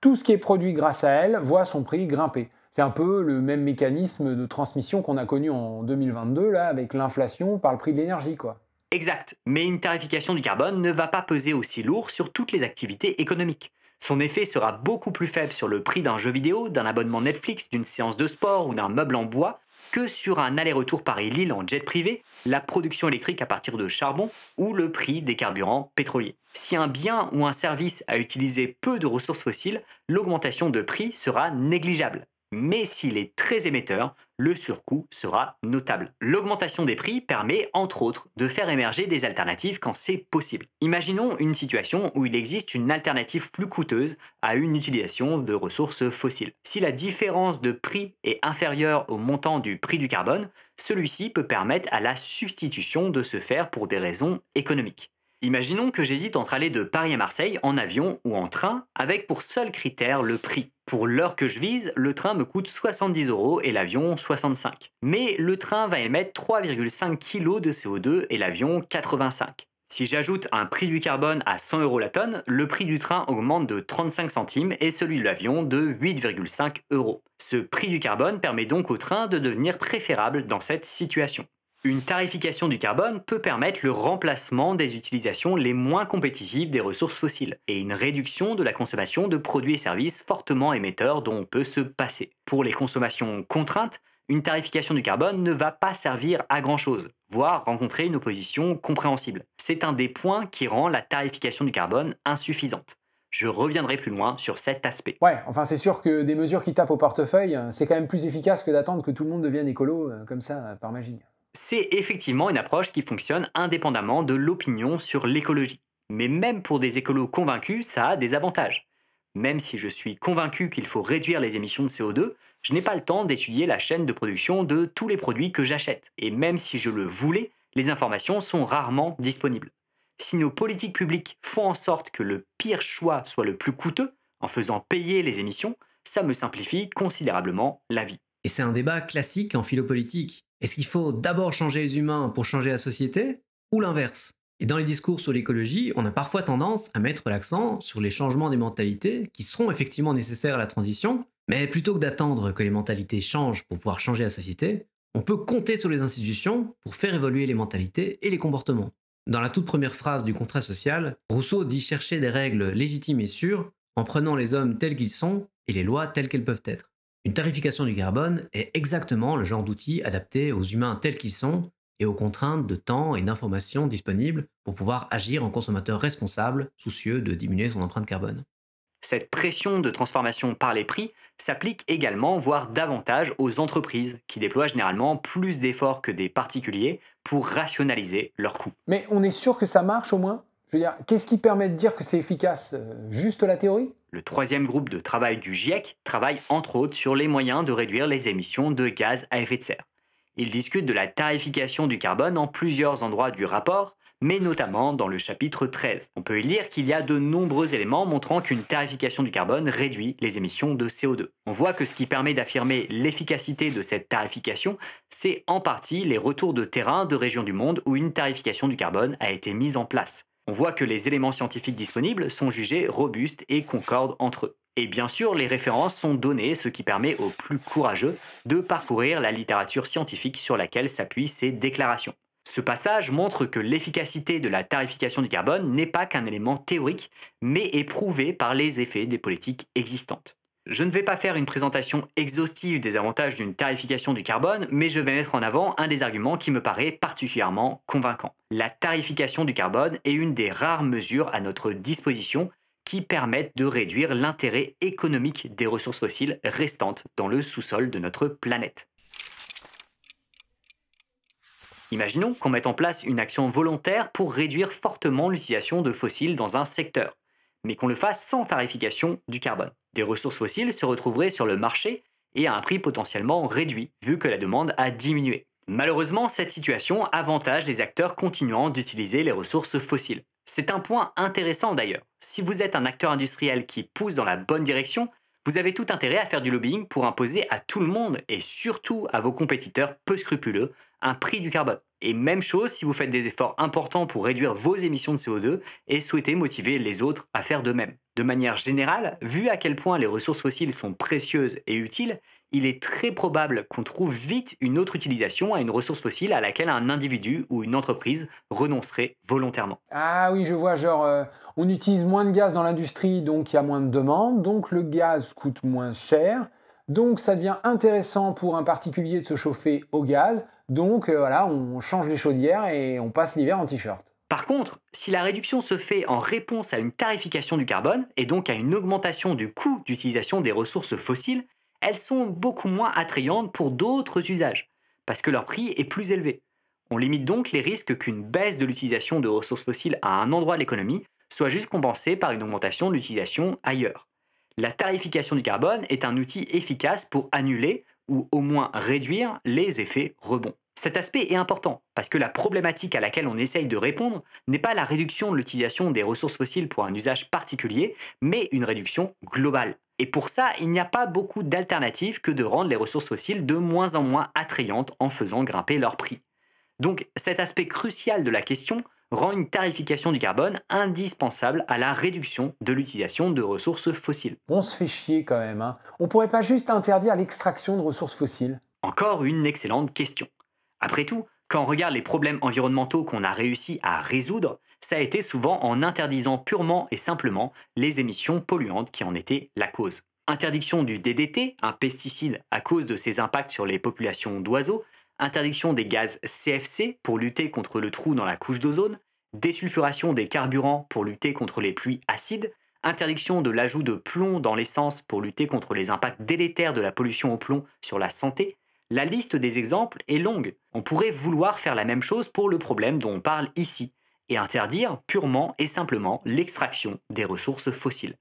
tout ce qui est produit grâce à elle voit son prix grimper. C'est un peu le même mécanisme de transmission qu'on a connu en 2022 là avec l'inflation par le prix de l'énergie quoi. Exact, mais une tarification du carbone ne va pas peser aussi lourd sur toutes les activités économiques. Son effet sera beaucoup plus faible sur le prix d'un jeu vidéo, d'un abonnement Netflix, d'une séance de sport ou d'un meuble en bois que sur un aller-retour Paris-Lille en jet privé, la production électrique à partir de charbon ou le prix des carburants pétroliers. Si un bien ou un service a utilisé peu de ressources fossiles, l'augmentation de prix sera négligeable mais s'il est très émetteur, le surcoût sera notable. L'augmentation des prix permet entre autres de faire émerger des alternatives quand c'est possible. Imaginons une situation où il existe une alternative plus coûteuse à une utilisation de ressources fossiles. Si la différence de prix est inférieure au montant du prix du carbone, celui-ci peut permettre à la substitution de se faire pour des raisons économiques. Imaginons que j'hésite entre aller de Paris à Marseille en avion ou en train, avec pour seul critère le prix. Pour l'heure que je vise, le train me coûte 70 euros et l'avion 65. Mais le train va émettre 3,5 kg de CO2 et l'avion 85. Si j'ajoute un prix du carbone à 100 euros la tonne, le prix du train augmente de 35 centimes et celui de l'avion de 8,5 euros. Ce prix du carbone permet donc au train de devenir préférable dans cette situation. Une tarification du carbone peut permettre le remplacement des utilisations les moins compétitives des ressources fossiles et une réduction de la consommation de produits et services fortement émetteurs dont on peut se passer. Pour les consommations contraintes, une tarification du carbone ne va pas servir à grand-chose, voire rencontrer une opposition compréhensible. C'est un des points qui rend la tarification du carbone insuffisante. Je reviendrai plus loin sur cet aspect. Ouais, enfin c'est sûr que des mesures qui tapent au portefeuille, c'est quand même plus efficace que d'attendre que tout le monde devienne écolo euh, comme ça euh, par magie. C'est effectivement une approche qui fonctionne indépendamment de l'opinion sur l'écologie. Mais même pour des écolos convaincus, ça a des avantages. Même si je suis convaincu qu'il faut réduire les émissions de CO2, je n'ai pas le temps d'étudier la chaîne de production de tous les produits que j'achète. Et même si je le voulais, les informations sont rarement disponibles. Si nos politiques publiques font en sorte que le pire choix soit le plus coûteux, en faisant payer les émissions, ça me simplifie considérablement la vie. Et c'est un débat classique en philopolitique. Est-ce qu'il faut d'abord changer les humains pour changer la société ou l'inverse Et dans les discours sur l'écologie, on a parfois tendance à mettre l'accent sur les changements des mentalités qui seront effectivement nécessaires à la transition, mais plutôt que d'attendre que les mentalités changent pour pouvoir changer la société, on peut compter sur les institutions pour faire évoluer les mentalités et les comportements. Dans la toute première phrase du contrat social, Rousseau dit chercher des règles légitimes et sûres en prenant les hommes tels qu'ils sont et les lois telles qu'elles peuvent être. Une tarification du carbone est exactement le genre d'outil adapté aux humains tels qu'ils sont et aux contraintes de temps et d'informations disponibles pour pouvoir agir en consommateur responsable, soucieux de diminuer son empreinte carbone. Cette pression de transformation par les prix s'applique également, voire davantage, aux entreprises, qui déploient généralement plus d'efforts que des particuliers pour rationaliser leurs coûts. Mais on est sûr que ça marche au moins qu'est-ce qui permet de dire que c'est efficace euh, Juste la théorie Le troisième groupe de travail du GIEC travaille entre autres sur les moyens de réduire les émissions de gaz à effet de serre. Ils discute de la tarification du carbone en plusieurs endroits du rapport, mais notamment dans le chapitre 13. On peut lire qu'il y a de nombreux éléments montrant qu'une tarification du carbone réduit les émissions de CO2. On voit que ce qui permet d'affirmer l'efficacité de cette tarification, c'est en partie les retours de terrain de régions du monde où une tarification du carbone a été mise en place. On voit que les éléments scientifiques disponibles sont jugés robustes et concordent entre eux. Et bien sûr, les références sont données, ce qui permet aux plus courageux de parcourir la littérature scientifique sur laquelle s'appuient ces déclarations. Ce passage montre que l'efficacité de la tarification du carbone n'est pas qu'un élément théorique, mais est prouvée par les effets des politiques existantes. Je ne vais pas faire une présentation exhaustive des avantages d'une tarification du carbone, mais je vais mettre en avant un des arguments qui me paraît particulièrement convaincant. La tarification du carbone est une des rares mesures à notre disposition qui permettent de réduire l'intérêt économique des ressources fossiles restantes dans le sous-sol de notre planète. Imaginons qu'on mette en place une action volontaire pour réduire fortement l'utilisation de fossiles dans un secteur mais qu'on le fasse sans tarification du carbone. Des ressources fossiles se retrouveraient sur le marché et à un prix potentiellement réduit, vu que la demande a diminué. Malheureusement, cette situation avantage les acteurs continuant d'utiliser les ressources fossiles. C'est un point intéressant d'ailleurs. Si vous êtes un acteur industriel qui pousse dans la bonne direction, vous avez tout intérêt à faire du lobbying pour imposer à tout le monde et surtout à vos compétiteurs peu scrupuleux un prix du carbone. Et même chose si vous faites des efforts importants pour réduire vos émissions de CO2 et souhaitez motiver les autres à faire de même. De manière générale, vu à quel point les ressources fossiles sont précieuses et utiles, il est très probable qu'on trouve vite une autre utilisation à une ressource fossile à laquelle un individu ou une entreprise renoncerait volontairement. Ah oui, je vois, genre, euh, on utilise moins de gaz dans l'industrie, donc il y a moins de demandes, donc le gaz coûte moins cher, donc ça devient intéressant pour un particulier de se chauffer au gaz, donc euh, voilà, on change les chaudières et on passe l'hiver en t-shirt. Par contre, si la réduction se fait en réponse à une tarification du carbone et donc à une augmentation du coût d'utilisation des ressources fossiles, elles sont beaucoup moins attrayantes pour d'autres usages, parce que leur prix est plus élevé. On limite donc les risques qu'une baisse de l'utilisation de ressources fossiles à un endroit de l'économie soit juste compensée par une augmentation de l'utilisation ailleurs. La tarification du carbone est un outil efficace pour annuler ou au moins réduire les effets rebonds. Cet aspect est important parce que la problématique à laquelle on essaye de répondre n'est pas la réduction de l'utilisation des ressources fossiles pour un usage particulier, mais une réduction globale. Et pour ça, il n'y a pas beaucoup d'alternatives que de rendre les ressources fossiles de moins en moins attrayantes en faisant grimper leur prix. Donc cet aspect crucial de la question rend une tarification du carbone indispensable à la réduction de l'utilisation de ressources fossiles. On se fait chier quand même, hein. On pourrait pas juste interdire l'extraction de ressources fossiles Encore une excellente question. Après tout, quand on regarde les problèmes environnementaux qu'on a réussi à résoudre, ça a été souvent en interdisant purement et simplement les émissions polluantes qui en étaient la cause. Interdiction du DDT, un pesticide à cause de ses impacts sur les populations d'oiseaux, interdiction des gaz CFC pour lutter contre le trou dans la couche d'ozone, désulfuration des carburants pour lutter contre les pluies acides, interdiction de l'ajout de plomb dans l'essence pour lutter contre les impacts délétères de la pollution au plomb sur la santé, la liste des exemples est longue. On pourrait vouloir faire la même chose pour le problème dont on parle ici, et interdire purement et simplement l'extraction des ressources fossiles.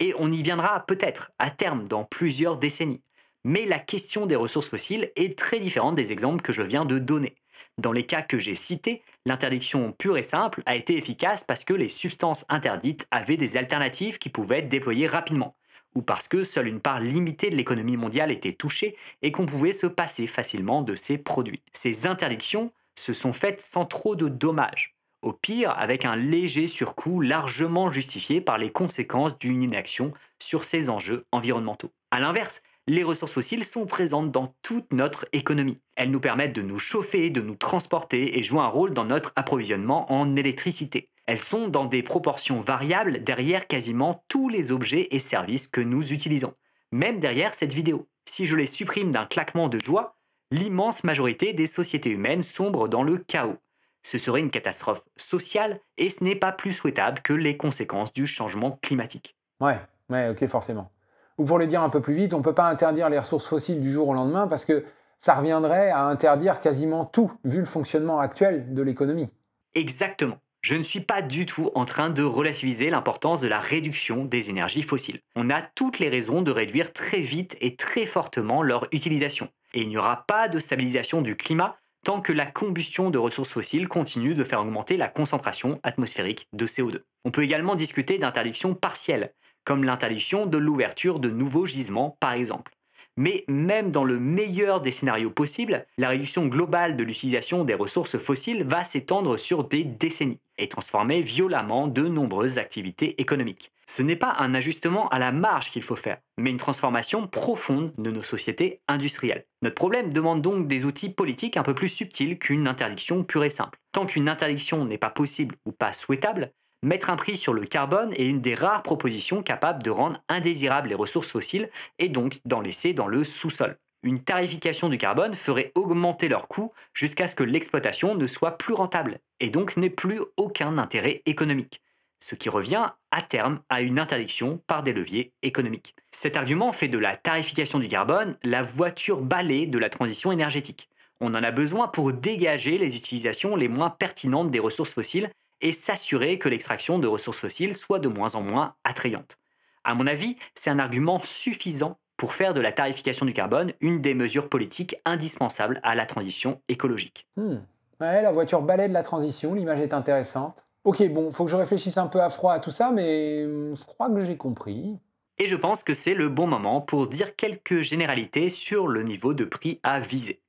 Et on y viendra peut-être à terme dans plusieurs décennies mais la question des ressources fossiles est très différente des exemples que je viens de donner. Dans les cas que j'ai cités, l'interdiction pure et simple a été efficace parce que les substances interdites avaient des alternatives qui pouvaient être déployées rapidement, ou parce que seule une part limitée de l'économie mondiale était touchée et qu'on pouvait se passer facilement de ces produits. Ces interdictions se sont faites sans trop de dommages, au pire avec un léger surcoût largement justifié par les conséquences d'une inaction sur ces enjeux environnementaux. A l'inverse, les ressources fossiles sont présentes dans toute notre économie. Elles nous permettent de nous chauffer, de nous transporter et jouent un rôle dans notre approvisionnement en électricité. Elles sont dans des proportions variables derrière quasiment tous les objets et services que nous utilisons, même derrière cette vidéo. Si je les supprime d'un claquement de joie, l'immense majorité des sociétés humaines sombre dans le chaos. Ce serait une catastrophe sociale et ce n'est pas plus souhaitable que les conséquences du changement climatique. Ouais, ouais, ok, forcément. Ou pour le dire un peu plus vite, on ne peut pas interdire les ressources fossiles du jour au lendemain parce que ça reviendrait à interdire quasiment tout, vu le fonctionnement actuel de l'économie. Exactement. Je ne suis pas du tout en train de relativiser l'importance de la réduction des énergies fossiles. On a toutes les raisons de réduire très vite et très fortement leur utilisation. Et il n'y aura pas de stabilisation du climat tant que la combustion de ressources fossiles continue de faire augmenter la concentration atmosphérique de CO2. On peut également discuter d'interdiction partielles, comme l'interdiction de l'ouverture de nouveaux gisements par exemple. Mais même dans le meilleur des scénarios possibles, la réduction globale de l'utilisation des ressources fossiles va s'étendre sur des décennies et transformer violemment de nombreuses activités économiques. Ce n'est pas un ajustement à la marge qu'il faut faire, mais une transformation profonde de nos sociétés industrielles. Notre problème demande donc des outils politiques un peu plus subtils qu'une interdiction pure et simple. Tant qu'une interdiction n'est pas possible ou pas souhaitable, Mettre un prix sur le carbone est une des rares propositions capables de rendre indésirables les ressources fossiles et donc d'en laisser dans le sous-sol. Une tarification du carbone ferait augmenter leurs coûts jusqu'à ce que l'exploitation ne soit plus rentable et donc n'ait plus aucun intérêt économique ce qui revient à terme à une interdiction par des leviers économiques. Cet argument fait de la tarification du carbone la voiture balai de la transition énergétique. On en a besoin pour dégager les utilisations les moins pertinentes des ressources fossiles et s'assurer que l'extraction de ressources fossiles soit de moins en moins attrayante. À mon avis, c'est un argument suffisant pour faire de la tarification du carbone une des mesures politiques indispensables à la transition écologique. Hmm. Ouais, la voiture balaie de la transition, l'image est intéressante. Ok, bon, faut que je réfléchisse un peu à froid à tout ça, mais hmm, je crois que j'ai compris. Et je pense que c'est le bon moment pour dire quelques généralités sur le niveau de prix à viser.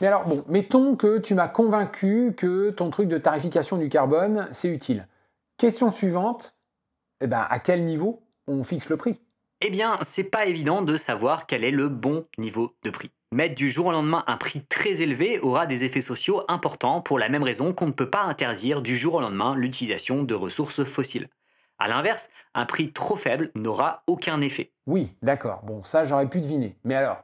Mais alors, bon, mettons que tu m'as convaincu que ton truc de tarification du carbone, c'est utile. Question suivante, eh ben, à quel niveau on fixe le prix Eh bien, c'est pas évident de savoir quel est le bon niveau de prix. Mettre du jour au lendemain un prix très élevé aura des effets sociaux importants pour la même raison qu'on ne peut pas interdire du jour au lendemain l'utilisation de ressources fossiles. A l'inverse, un prix trop faible n'aura aucun effet. Oui, d'accord, bon ça j'aurais pu deviner. Mais alors,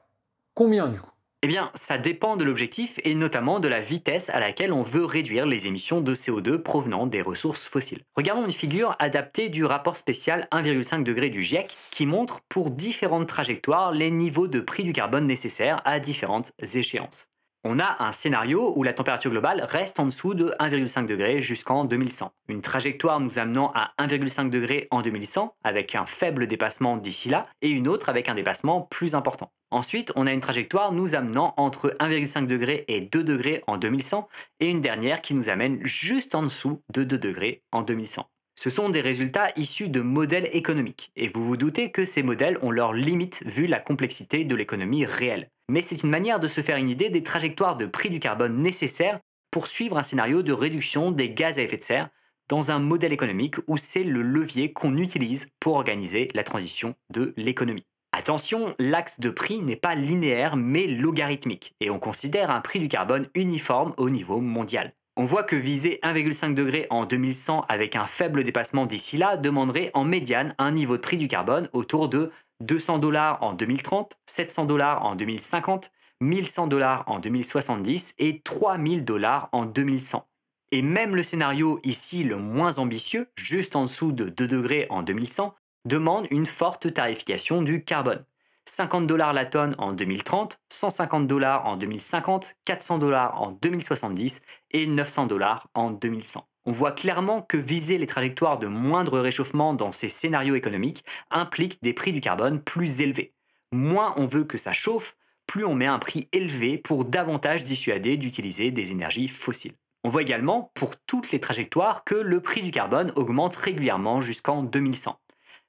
combien du coup eh bien, ça dépend de l'objectif et notamment de la vitesse à laquelle on veut réduire les émissions de CO2 provenant des ressources fossiles. Regardons une figure adaptée du rapport spécial 1,5 degré du GIEC qui montre pour différentes trajectoires les niveaux de prix du carbone nécessaires à différentes échéances. On a un scénario où la température globale reste en dessous de 1,5 degré jusqu'en 2100. Une trajectoire nous amenant à 1,5 degré en 2100 avec un faible dépassement d'ici là et une autre avec un dépassement plus important. Ensuite, on a une trajectoire nous amenant entre 1,5 degré et 2 degrés en 2100 et une dernière qui nous amène juste en dessous de 2 degrés en 2100. Ce sont des résultats issus de modèles économiques, et vous vous doutez que ces modèles ont leurs limites vu la complexité de l'économie réelle. Mais c'est une manière de se faire une idée des trajectoires de prix du carbone nécessaires pour suivre un scénario de réduction des gaz à effet de serre dans un modèle économique où c'est le levier qu'on utilise pour organiser la transition de l'économie. Attention, l'axe de prix n'est pas linéaire mais logarithmique, et on considère un prix du carbone uniforme au niveau mondial. On voit que viser 1,5 degré en 2100 avec un faible dépassement d'ici là demanderait en médiane un niveau de prix du carbone autour de 200 dollars en 2030, 700 dollars en 2050, 1100 dollars en 2070 et 3000 dollars en 2100. Et même le scénario ici le moins ambitieux, juste en dessous de 2 degrés en 2100, demande une forte tarification du carbone. 50 dollars la tonne en 2030, 150 dollars en 2050, 400 dollars en 2070 et 900 dollars en 2100. On voit clairement que viser les trajectoires de moindre réchauffement dans ces scénarios économiques implique des prix du carbone plus élevés. Moins on veut que ça chauffe, plus on met un prix élevé pour davantage dissuader d'utiliser des énergies fossiles. On voit également, pour toutes les trajectoires, que le prix du carbone augmente régulièrement jusqu'en 2100.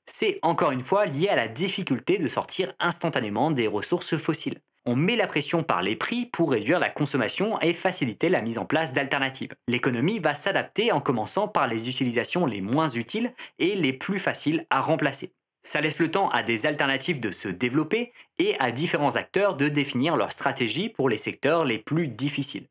C'est encore une fois lié à la difficulté de sortir instantanément des ressources fossiles. On met la pression par les prix pour réduire la consommation et faciliter la mise en place d'alternatives. L'économie va s'adapter en commençant par les utilisations les moins utiles et les plus faciles à remplacer. Ça laisse le temps à des alternatives de se développer et à différents acteurs de définir leur stratégie pour les secteurs les plus difficiles.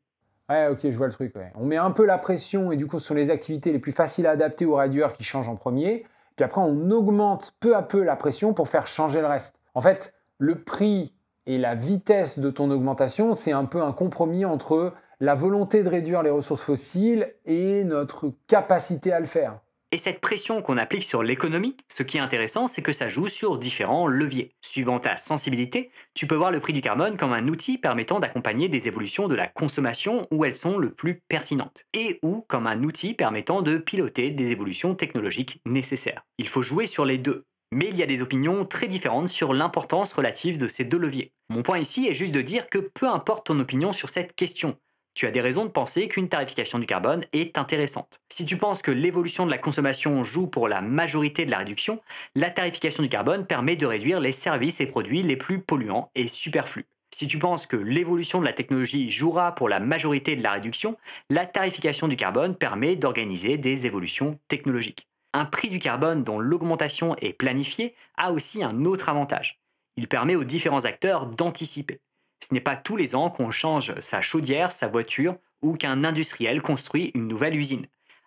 Ouais, ok, je vois le truc. On met un peu la pression et du coup, ce sont les activités les plus faciles à adapter ou réduire qui changent en premier. Puis après, on augmente peu à peu la pression pour faire changer le reste. En fait, le prix et la vitesse de ton augmentation, c'est un peu un compromis entre la volonté de réduire les ressources fossiles et notre capacité à le faire. Et cette pression qu'on applique sur l'économie, ce qui est intéressant, c'est que ça joue sur différents leviers. Suivant ta sensibilité, tu peux voir le prix du carbone comme un outil permettant d'accompagner des évolutions de la consommation où elles sont le plus pertinentes, et ou comme un outil permettant de piloter des évolutions technologiques nécessaires. Il faut jouer sur les deux. Mais il y a des opinions très différentes sur l'importance relative de ces deux leviers. Mon point ici est juste de dire que peu importe ton opinion sur cette question, tu as des raisons de penser qu'une tarification du carbone est intéressante. Si tu penses que l'évolution de la consommation joue pour la majorité de la réduction, la tarification du carbone permet de réduire les services et produits les plus polluants et superflus. Si tu penses que l'évolution de la technologie jouera pour la majorité de la réduction, la tarification du carbone permet d'organiser des évolutions technologiques. Un prix du carbone dont l'augmentation est planifiée a aussi un autre avantage. Il permet aux différents acteurs d'anticiper. Ce n'est pas tous les ans qu'on change sa chaudière, sa voiture ou qu'un industriel construit une nouvelle usine.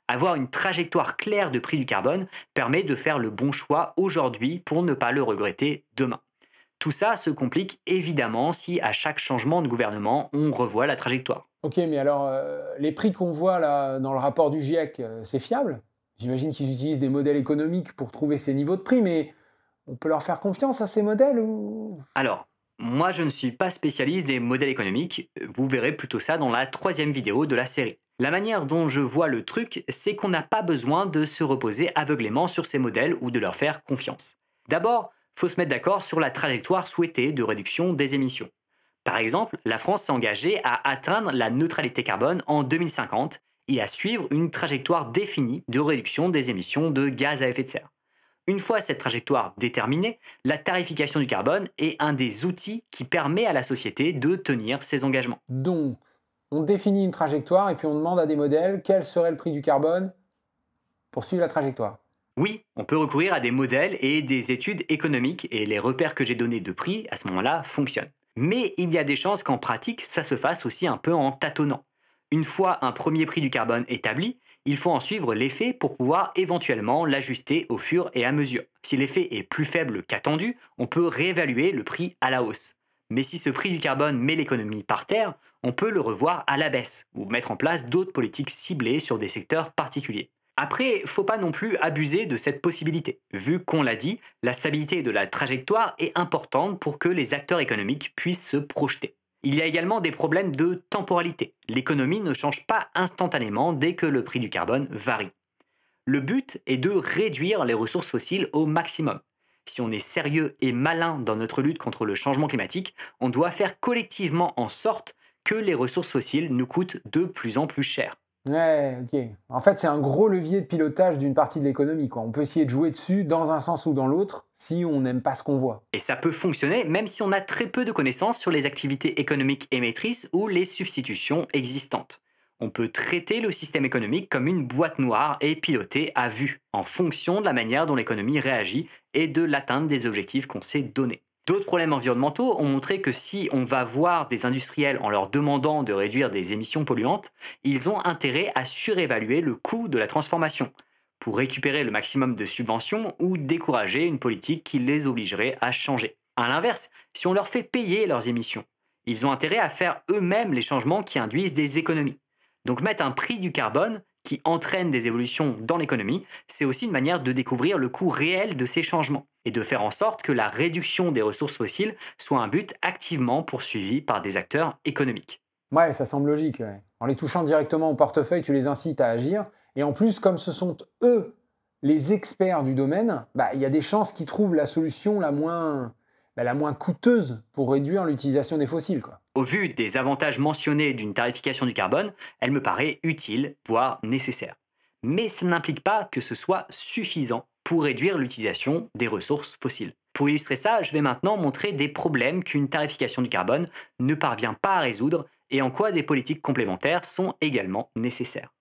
Avoir une trajectoire claire de prix du carbone permet de faire le bon choix aujourd'hui pour ne pas le regretter demain. Tout ça se complique évidemment si à chaque changement de gouvernement, on revoit la trajectoire. Ok, mais alors euh, les prix qu'on voit là dans le rapport du GIEC, euh, c'est fiable J'imagine qu'ils utilisent des modèles économiques pour trouver ces niveaux de prix, mais on peut leur faire confiance à ces modèles ou... Alors, moi, je ne suis pas spécialiste des modèles économiques, vous verrez plutôt ça dans la troisième vidéo de la série. La manière dont je vois le truc, c'est qu'on n'a pas besoin de se reposer aveuglément sur ces modèles ou de leur faire confiance. D'abord, faut se mettre d'accord sur la trajectoire souhaitée de réduction des émissions. Par exemple, la France s'est engagée à atteindre la neutralité carbone en 2050 et à suivre une trajectoire définie de réduction des émissions de gaz à effet de serre. Une fois cette trajectoire déterminée, la tarification du carbone est un des outils qui permet à la société de tenir ses engagements. Donc, on définit une trajectoire et puis on demande à des modèles quel serait le prix du carbone pour suivre la trajectoire. Oui, on peut recourir à des modèles et des études économiques et les repères que j'ai donnés de prix à ce moment-là fonctionnent. Mais il y a des chances qu'en pratique, ça se fasse aussi un peu en tâtonnant. Une fois un premier prix du carbone établi, il faut en suivre l'effet pour pouvoir éventuellement l'ajuster au fur et à mesure. Si l'effet est plus faible qu'attendu, on peut réévaluer le prix à la hausse. Mais si ce prix du carbone met l'économie par terre, on peut le revoir à la baisse ou mettre en place d'autres politiques ciblées sur des secteurs particuliers. Après, faut pas non plus abuser de cette possibilité. Vu qu'on l'a dit, la stabilité de la trajectoire est importante pour que les acteurs économiques puissent se projeter. Il y a également des problèmes de temporalité. L'économie ne change pas instantanément dès que le prix du carbone varie. Le but est de réduire les ressources fossiles au maximum. Si on est sérieux et malin dans notre lutte contre le changement climatique, on doit faire collectivement en sorte que les ressources fossiles nous coûtent de plus en plus cher. Ouais, ok. En fait, c'est un gros levier de pilotage d'une partie de l'économie. Quoi. On peut essayer de jouer dessus dans un sens ou dans l'autre si on n'aime pas ce qu'on voit. Et ça peut fonctionner même si on a très peu de connaissances sur les activités économiques émettrices ou les substitutions existantes. On peut traiter le système économique comme une boîte noire et piloter à vue, en fonction de la manière dont l'économie réagit et de l'atteinte des objectifs qu'on s'est donnés. D'autres problèmes environnementaux ont montré que si on va voir des industriels en leur demandant de réduire des émissions polluantes, ils ont intérêt à surévaluer le coût de la transformation pour récupérer le maximum de subventions ou décourager une politique qui les obligerait à changer. A l'inverse, si on leur fait payer leurs émissions, ils ont intérêt à faire eux-mêmes les changements qui induisent des économies. Donc mettre un prix du carbone, qui entraîne des évolutions dans l'économie, c'est aussi une manière de découvrir le coût réel de ces changements et de faire en sorte que la réduction des ressources fossiles soit un but activement poursuivi par des acteurs économiques. Ouais, ça semble logique. En les touchant directement au portefeuille, tu les incites à agir. Et en plus, comme ce sont eux les experts du domaine, bah, il y a des chances qu'ils trouvent la solution la moins bah, la moins coûteuse pour réduire l'utilisation des fossiles. Au vu des avantages mentionnés d'une tarification du carbone, elle me paraît utile, voire nécessaire. Mais ça n'implique pas que ce soit suffisant pour réduire l'utilisation des ressources fossiles. Pour illustrer ça, je vais maintenant montrer des problèmes qu'une tarification du carbone ne parvient pas à résoudre et en quoi des politiques complémentaires sont également nécessaires.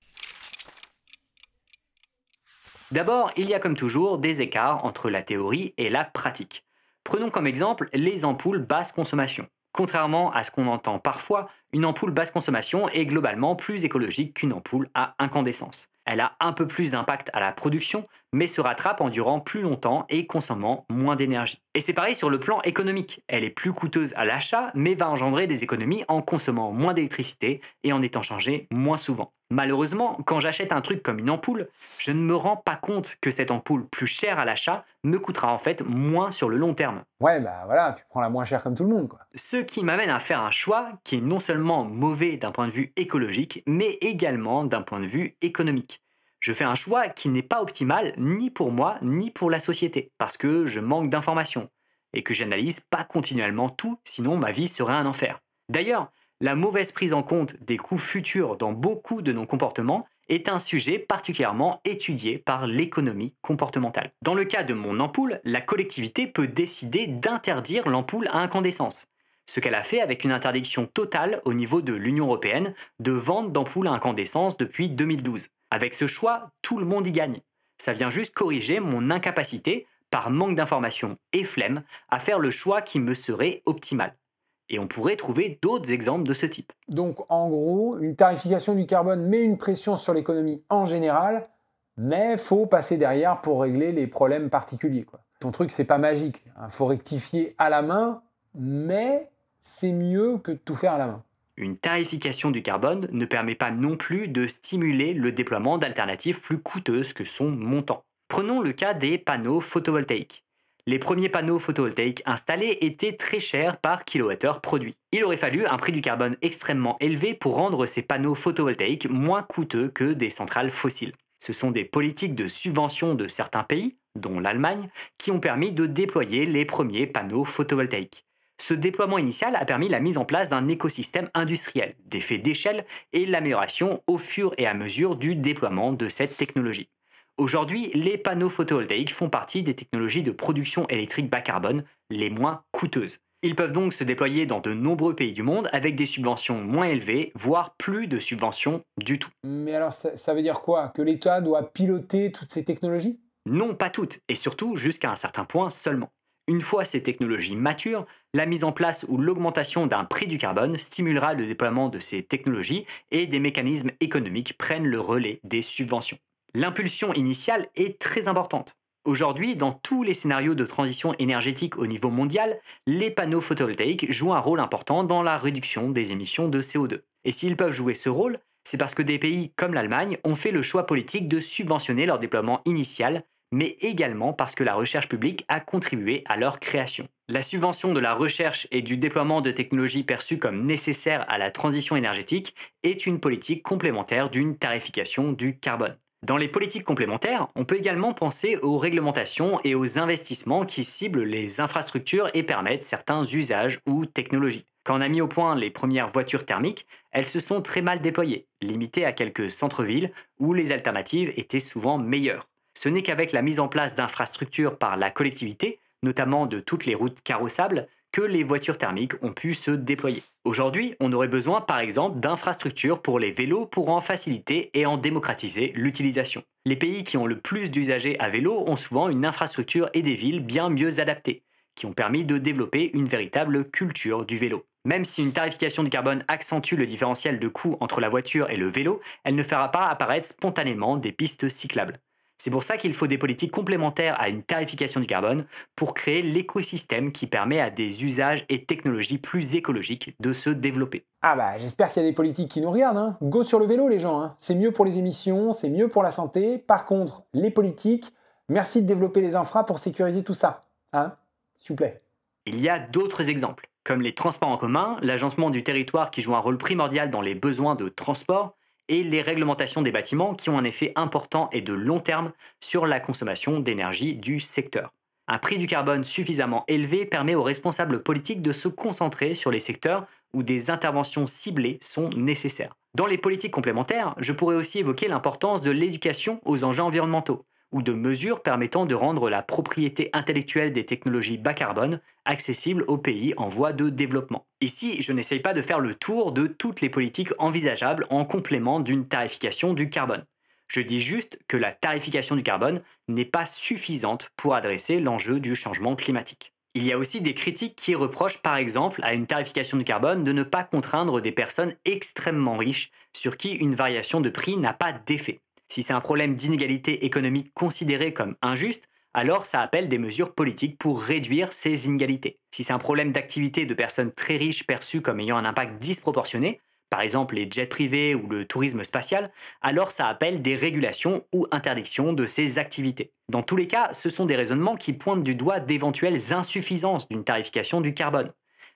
D'abord, il y a comme toujours des écarts entre la théorie et la pratique. Prenons comme exemple les ampoules basse consommation. Contrairement à ce qu'on entend parfois, une ampoule basse consommation est globalement plus écologique qu'une ampoule à incandescence. Elle a un peu plus d'impact à la production, mais se rattrape en durant plus longtemps et consommant moins d'énergie. Et c'est pareil sur le plan économique. Elle est plus coûteuse à l'achat, mais va engendrer des économies en consommant moins d'électricité et en étant changée moins souvent. Malheureusement, quand j'achète un truc comme une ampoule, je ne me rends pas compte que cette ampoule plus chère à l'achat me coûtera en fait moins sur le long terme. Ouais, bah voilà, tu prends la moins chère comme tout le monde quoi. Ce qui m'amène à faire un choix qui est non seulement mauvais d'un point de vue écologique, mais également d'un point de vue économique. Je fais un choix qui n'est pas optimal ni pour moi ni pour la société, parce que je manque d'informations et que j'analyse pas continuellement tout, sinon ma vie serait un enfer. D'ailleurs, la mauvaise prise en compte des coûts futurs dans beaucoup de nos comportements est un sujet particulièrement étudié par l'économie comportementale. Dans le cas de mon ampoule, la collectivité peut décider d'interdire l'ampoule à incandescence, ce qu'elle a fait avec une interdiction totale au niveau de l'Union européenne de vente d'ampoules à incandescence depuis 2012. Avec ce choix, tout le monde y gagne. Ça vient juste corriger mon incapacité, par manque d'informations et flemme, à faire le choix qui me serait optimal. Et on pourrait trouver d'autres exemples de ce type. Donc en gros, une tarification du carbone met une pression sur l'économie en général, mais faut passer derrière pour régler les problèmes particuliers. Ton truc, c'est pas magique. Il hein. faut rectifier à la main, mais c'est mieux que de tout faire à la main. Une tarification du carbone ne permet pas non plus de stimuler le déploiement d'alternatives plus coûteuses que son montant. Prenons le cas des panneaux photovoltaïques. Les premiers panneaux photovoltaïques installés étaient très chers par kilowattheure produit. Il aurait fallu un prix du carbone extrêmement élevé pour rendre ces panneaux photovoltaïques moins coûteux que des centrales fossiles. Ce sont des politiques de subvention de certains pays, dont l'Allemagne, qui ont permis de déployer les premiers panneaux photovoltaïques. Ce déploiement initial a permis la mise en place d'un écosystème industriel, d'effets d'échelle et l'amélioration au fur et à mesure du déploiement de cette technologie. Aujourd'hui, les panneaux photovoltaïques font partie des technologies de production électrique bas carbone les moins coûteuses. Ils peuvent donc se déployer dans de nombreux pays du monde avec des subventions moins élevées, voire plus de subventions du tout. Mais alors ça, veut dire quoi Que l'État doit piloter toutes ces technologies Non, pas toutes, et surtout jusqu'à un certain point seulement. Une fois ces technologies matures, la mise en place ou l'augmentation d'un prix du carbone stimulera le déploiement de ces technologies et des mécanismes économiques prennent le relais des subventions. L'impulsion initiale est très importante. Aujourd'hui, dans tous les scénarios de transition énergétique au niveau mondial, les panneaux photovoltaïques jouent un rôle important dans la réduction des émissions de CO2. Et s'ils peuvent jouer ce rôle, c'est parce que des pays comme l'Allemagne ont fait le choix politique de subventionner leur déploiement initial, mais également parce que la recherche publique a contribué à leur création. La subvention de la recherche et du déploiement de technologies perçues comme nécessaires à la transition énergétique est une politique complémentaire d'une tarification du carbone. Dans les politiques complémentaires, on peut également penser aux réglementations et aux investissements qui ciblent les infrastructures et permettent certains usages ou technologies. Quand on a mis au point les premières voitures thermiques, elles se sont très mal déployées, limitées à quelques centres-villes où les alternatives étaient souvent meilleures. Ce n'est qu'avec la mise en place d'infrastructures par la collectivité, notamment de toutes les routes carrossables, que les voitures thermiques ont pu se déployer. Aujourd'hui, on aurait besoin par exemple d'infrastructures pour les vélos pour en faciliter et en démocratiser l'utilisation. Les pays qui ont le plus d'usagers à vélo ont souvent une infrastructure et des villes bien mieux adaptées, qui ont permis de développer une véritable culture du vélo. Même si une tarification du carbone accentue le différentiel de coût entre la voiture et le vélo, elle ne fera pas apparaître spontanément des pistes cyclables. C'est pour ça qu'il faut des politiques complémentaires à une tarification du carbone pour créer l'écosystème qui permet à des usages et technologies plus écologiques de se développer. Ah bah j'espère qu'il y a des politiques qui nous regardent. Hein. Go sur le vélo les gens. Hein. C'est mieux pour les émissions, c'est mieux pour la santé. Par contre, les politiques, merci de développer les infras pour sécuriser tout ça. Hein S'il vous plaît. Il y a d'autres exemples, comme les transports en commun, l'agencement du territoire qui joue un rôle primordial dans les besoins de transport, et les réglementations des bâtiments qui ont un effet important et de long terme sur la consommation d'énergie du secteur. Un prix du carbone suffisamment élevé permet aux responsables politiques de se concentrer sur les secteurs où des interventions ciblées sont nécessaires. Dans les politiques complémentaires, je pourrais aussi évoquer l'importance de l'éducation aux enjeux environnementaux ou de mesures permettant de rendre la propriété intellectuelle des technologies bas carbone accessible aux pays en voie de développement. Ici, je n'essaye pas de faire le tour de toutes les politiques envisageables en complément d'une tarification du carbone. Je dis juste que la tarification du carbone n'est pas suffisante pour adresser l'enjeu du changement climatique. Il y a aussi des critiques qui reprochent par exemple à une tarification du carbone de ne pas contraindre des personnes extrêmement riches sur qui une variation de prix n'a pas d'effet. Si c'est un problème d'inégalité économique considéré comme injuste, alors ça appelle des mesures politiques pour réduire ces inégalités. Si c'est un problème d'activité de personnes très riches perçues comme ayant un impact disproportionné, par exemple les jets privés ou le tourisme spatial, alors ça appelle des régulations ou interdictions de ces activités. Dans tous les cas, ce sont des raisonnements qui pointent du doigt d'éventuelles insuffisances d'une tarification du carbone.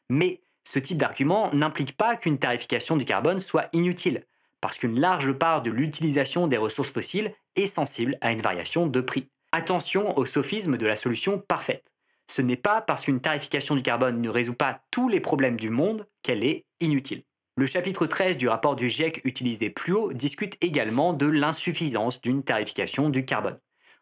Mais ce type d'argument n'implique pas qu'une tarification du carbone soit inutile parce qu'une large part de l'utilisation des ressources fossiles est sensible à une variation de prix. Attention au sophisme de la solution parfaite. Ce n'est pas parce qu'une tarification du carbone ne résout pas tous les problèmes du monde qu'elle est inutile. Le chapitre 13 du rapport du GIEC utilisé plus haut discute également de l'insuffisance d'une tarification du carbone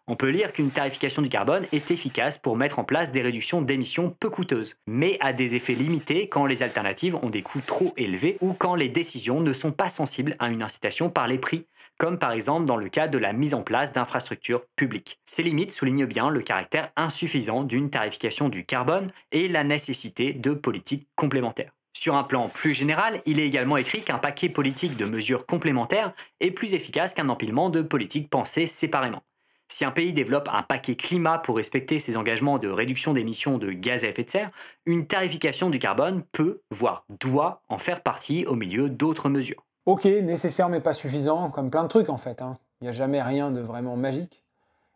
on peut lire qu'une tarification du carbone est efficace pour mettre en place des réductions d'émissions peu coûteuses, mais à des effets limités quand les alternatives ont des coûts trop élevés ou quand les décisions ne sont pas sensibles à une incitation par les prix, comme par exemple dans le cas de la mise en place d'infrastructures publiques. Ces limites soulignent bien le caractère insuffisant d'une tarification du carbone et la nécessité de politiques complémentaires. Sur un plan plus général, il est également écrit qu'un paquet politique de mesures complémentaires est plus efficace qu'un empilement de politiques pensées séparément. Si un pays développe un paquet climat pour respecter ses engagements de réduction d'émissions de gaz à effet de serre, une tarification du carbone peut, voire doit, en faire partie au milieu d'autres mesures. Ok, nécessaire mais pas suffisant, comme plein de trucs en fait. Hein. Il n'y a jamais rien de vraiment magique.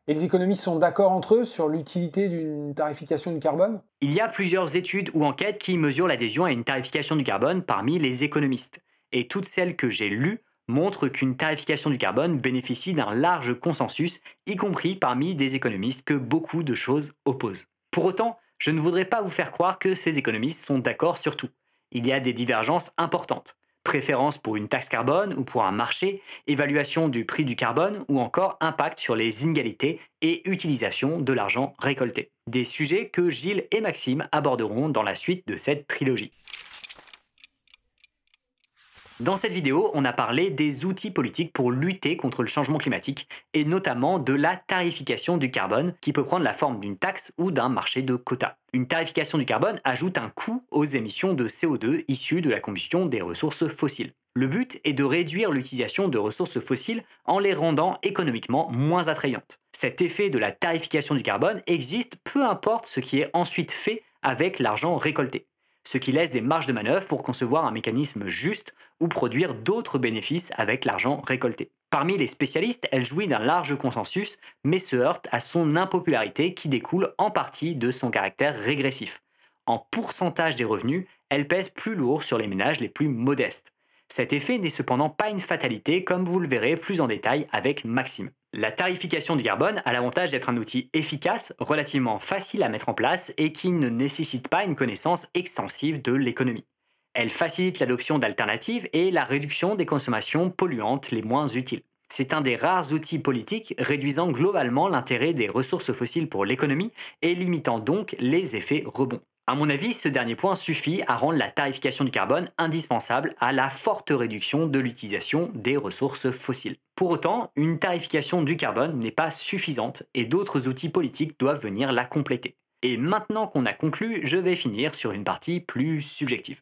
Et les économistes sont d'accord entre eux sur l'utilité d'une tarification du carbone Il y a plusieurs études ou enquêtes qui mesurent l'adhésion à une tarification du carbone parmi les économistes. Et toutes celles que j'ai lues montre qu'une tarification du carbone bénéficie d'un large consensus, y compris parmi des économistes que beaucoup de choses opposent. Pour autant, je ne voudrais pas vous faire croire que ces économistes sont d'accord sur tout. Il y a des divergences importantes. Préférence pour une taxe carbone ou pour un marché, évaluation du prix du carbone ou encore impact sur les inégalités et utilisation de l'argent récolté. Des sujets que Gilles et Maxime aborderont dans la suite de cette trilogie. Dans cette vidéo, on a parlé des outils politiques pour lutter contre le changement climatique et notamment de la tarification du carbone qui peut prendre la forme d'une taxe ou d'un marché de quotas. Une tarification du carbone ajoute un coût aux émissions de CO2 issues de la combustion des ressources fossiles. Le but est de réduire l'utilisation de ressources fossiles en les rendant économiquement moins attrayantes. Cet effet de la tarification du carbone existe peu importe ce qui est ensuite fait avec l'argent récolté ce qui laisse des marges de manœuvre pour concevoir un mécanisme juste ou produire d'autres bénéfices avec l'argent récolté. Parmi les spécialistes, elle jouit d'un large consensus, mais se heurte à son impopularité qui découle en partie de son caractère régressif. En pourcentage des revenus, elle pèse plus lourd sur les ménages les plus modestes. Cet effet n'est cependant pas une fatalité, comme vous le verrez plus en détail avec Maxime. La tarification du carbone a l'avantage d'être un outil efficace, relativement facile à mettre en place et qui ne nécessite pas une connaissance extensive de l'économie. Elle facilite l'adoption d'alternatives et la réduction des consommations polluantes les moins utiles. C'est un des rares outils politiques réduisant globalement l'intérêt des ressources fossiles pour l'économie et limitant donc les effets rebonds. À mon avis, ce dernier point suffit à rendre la tarification du carbone indispensable à la forte réduction de l'utilisation des ressources fossiles. Pour autant, une tarification du carbone n'est pas suffisante et d'autres outils politiques doivent venir la compléter. Et maintenant qu'on a conclu, je vais finir sur une partie plus subjective.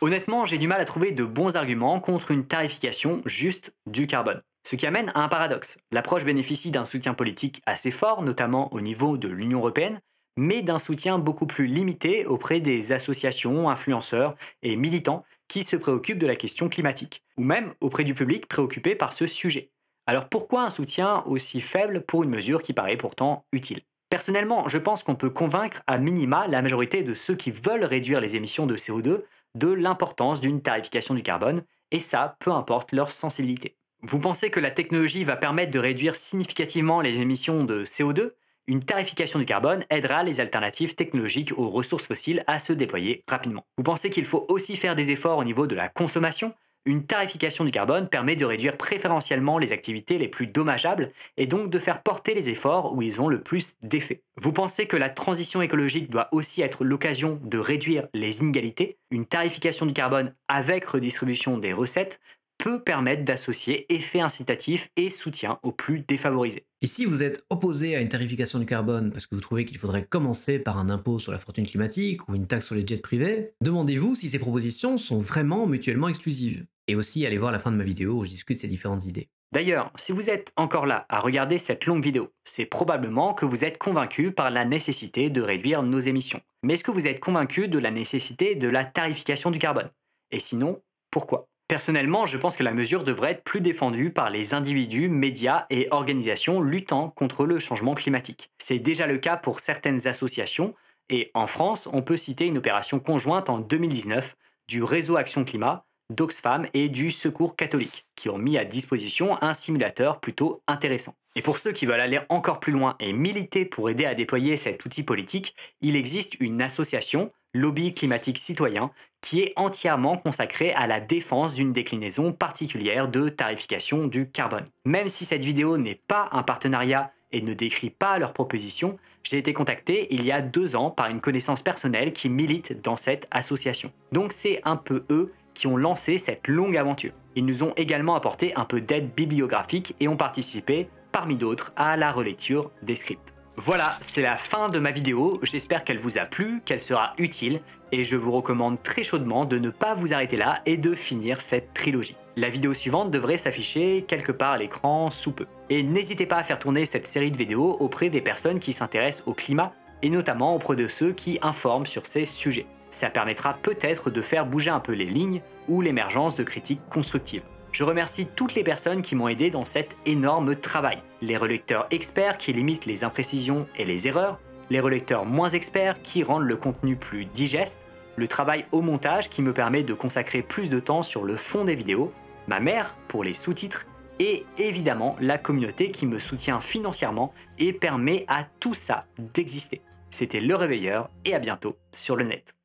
Honnêtement, j'ai du mal à trouver de bons arguments contre une tarification juste du carbone. Ce qui amène à un paradoxe. L'approche bénéficie d'un soutien politique assez fort, notamment au niveau de l'Union européenne, mais d'un soutien beaucoup plus limité auprès des associations, influenceurs et militants qui se préoccupent de la question climatique ou même auprès du public préoccupé par ce sujet. Alors pourquoi un soutien aussi faible pour une mesure qui paraît pourtant utile Personnellement, je pense qu'on peut convaincre à minima la majorité de ceux qui veulent réduire les émissions de CO2 de l'importance d'une tarification du carbone, et ça, peu importe leur sensibilité. Vous pensez que la technologie va permettre de réduire significativement les émissions de CO2 Une tarification du carbone aidera les alternatives technologiques aux ressources fossiles à se déployer rapidement. Vous pensez qu'il faut aussi faire des efforts au niveau de la consommation une tarification du carbone permet de réduire préférentiellement les activités les plus dommageables et donc de faire porter les efforts où ils ont le plus d'effet. Vous pensez que la transition écologique doit aussi être l'occasion de réduire les inégalités Une tarification du carbone avec redistribution des recettes peut permettre d'associer effet incitatif et soutien aux plus défavorisés. Et si vous êtes opposé à une tarification du carbone parce que vous trouvez qu'il faudrait commencer par un impôt sur la fortune climatique ou une taxe sur les jets privés, demandez-vous si ces propositions sont vraiment mutuellement exclusives et aussi allez voir la fin de ma vidéo où je discute ces différentes idées. D'ailleurs, si vous êtes encore là à regarder cette longue vidéo, c'est probablement que vous êtes convaincu par la nécessité de réduire nos émissions. Mais est-ce que vous êtes convaincu de la nécessité de la tarification du carbone Et sinon, pourquoi Personnellement, je pense que la mesure devrait être plus défendue par les individus, médias et organisations luttant contre le changement climatique. C'est déjà le cas pour certaines associations, et en France, on peut citer une opération conjointe en 2019 du Réseau Action Climat d'Oxfam et du Secours catholique, qui ont mis à disposition un simulateur plutôt intéressant. Et pour ceux qui veulent aller encore plus loin et militer pour aider à déployer cet outil politique, il existe une association, Lobby climatique citoyen, qui est entièrement consacrée à la défense d'une déclinaison particulière de tarification du carbone. Même si cette vidéo n'est pas un partenariat et ne décrit pas leur proposition, j'ai été contacté il y a deux ans par une connaissance personnelle qui milite dans cette association. Donc c'est un peu eux qui ont lancé cette longue aventure. Ils nous ont également apporté un peu d'aide bibliographique et ont participé, parmi d'autres, à la relecture des scripts. Voilà, c'est la fin de ma vidéo, j'espère qu'elle vous a plu, qu'elle sera utile, et je vous recommande très chaudement de ne pas vous arrêter là et de finir cette trilogie. La vidéo suivante devrait s'afficher quelque part à l'écran sous peu. Et n'hésitez pas à faire tourner cette série de vidéos auprès des personnes qui s'intéressent au climat, et notamment auprès de ceux qui informent sur ces sujets. Ça permettra peut-être de faire bouger un peu les lignes ou l'émergence de critiques constructives. Je remercie toutes les personnes qui m'ont aidé dans cet énorme travail. Les relecteurs experts qui limitent les imprécisions et les erreurs, les relecteurs moins experts qui rendent le contenu plus digeste, le travail au montage qui me permet de consacrer plus de temps sur le fond des vidéos, ma mère pour les sous-titres et évidemment la communauté qui me soutient financièrement et permet à tout ça d'exister. C'était Le Réveilleur et à bientôt sur le net.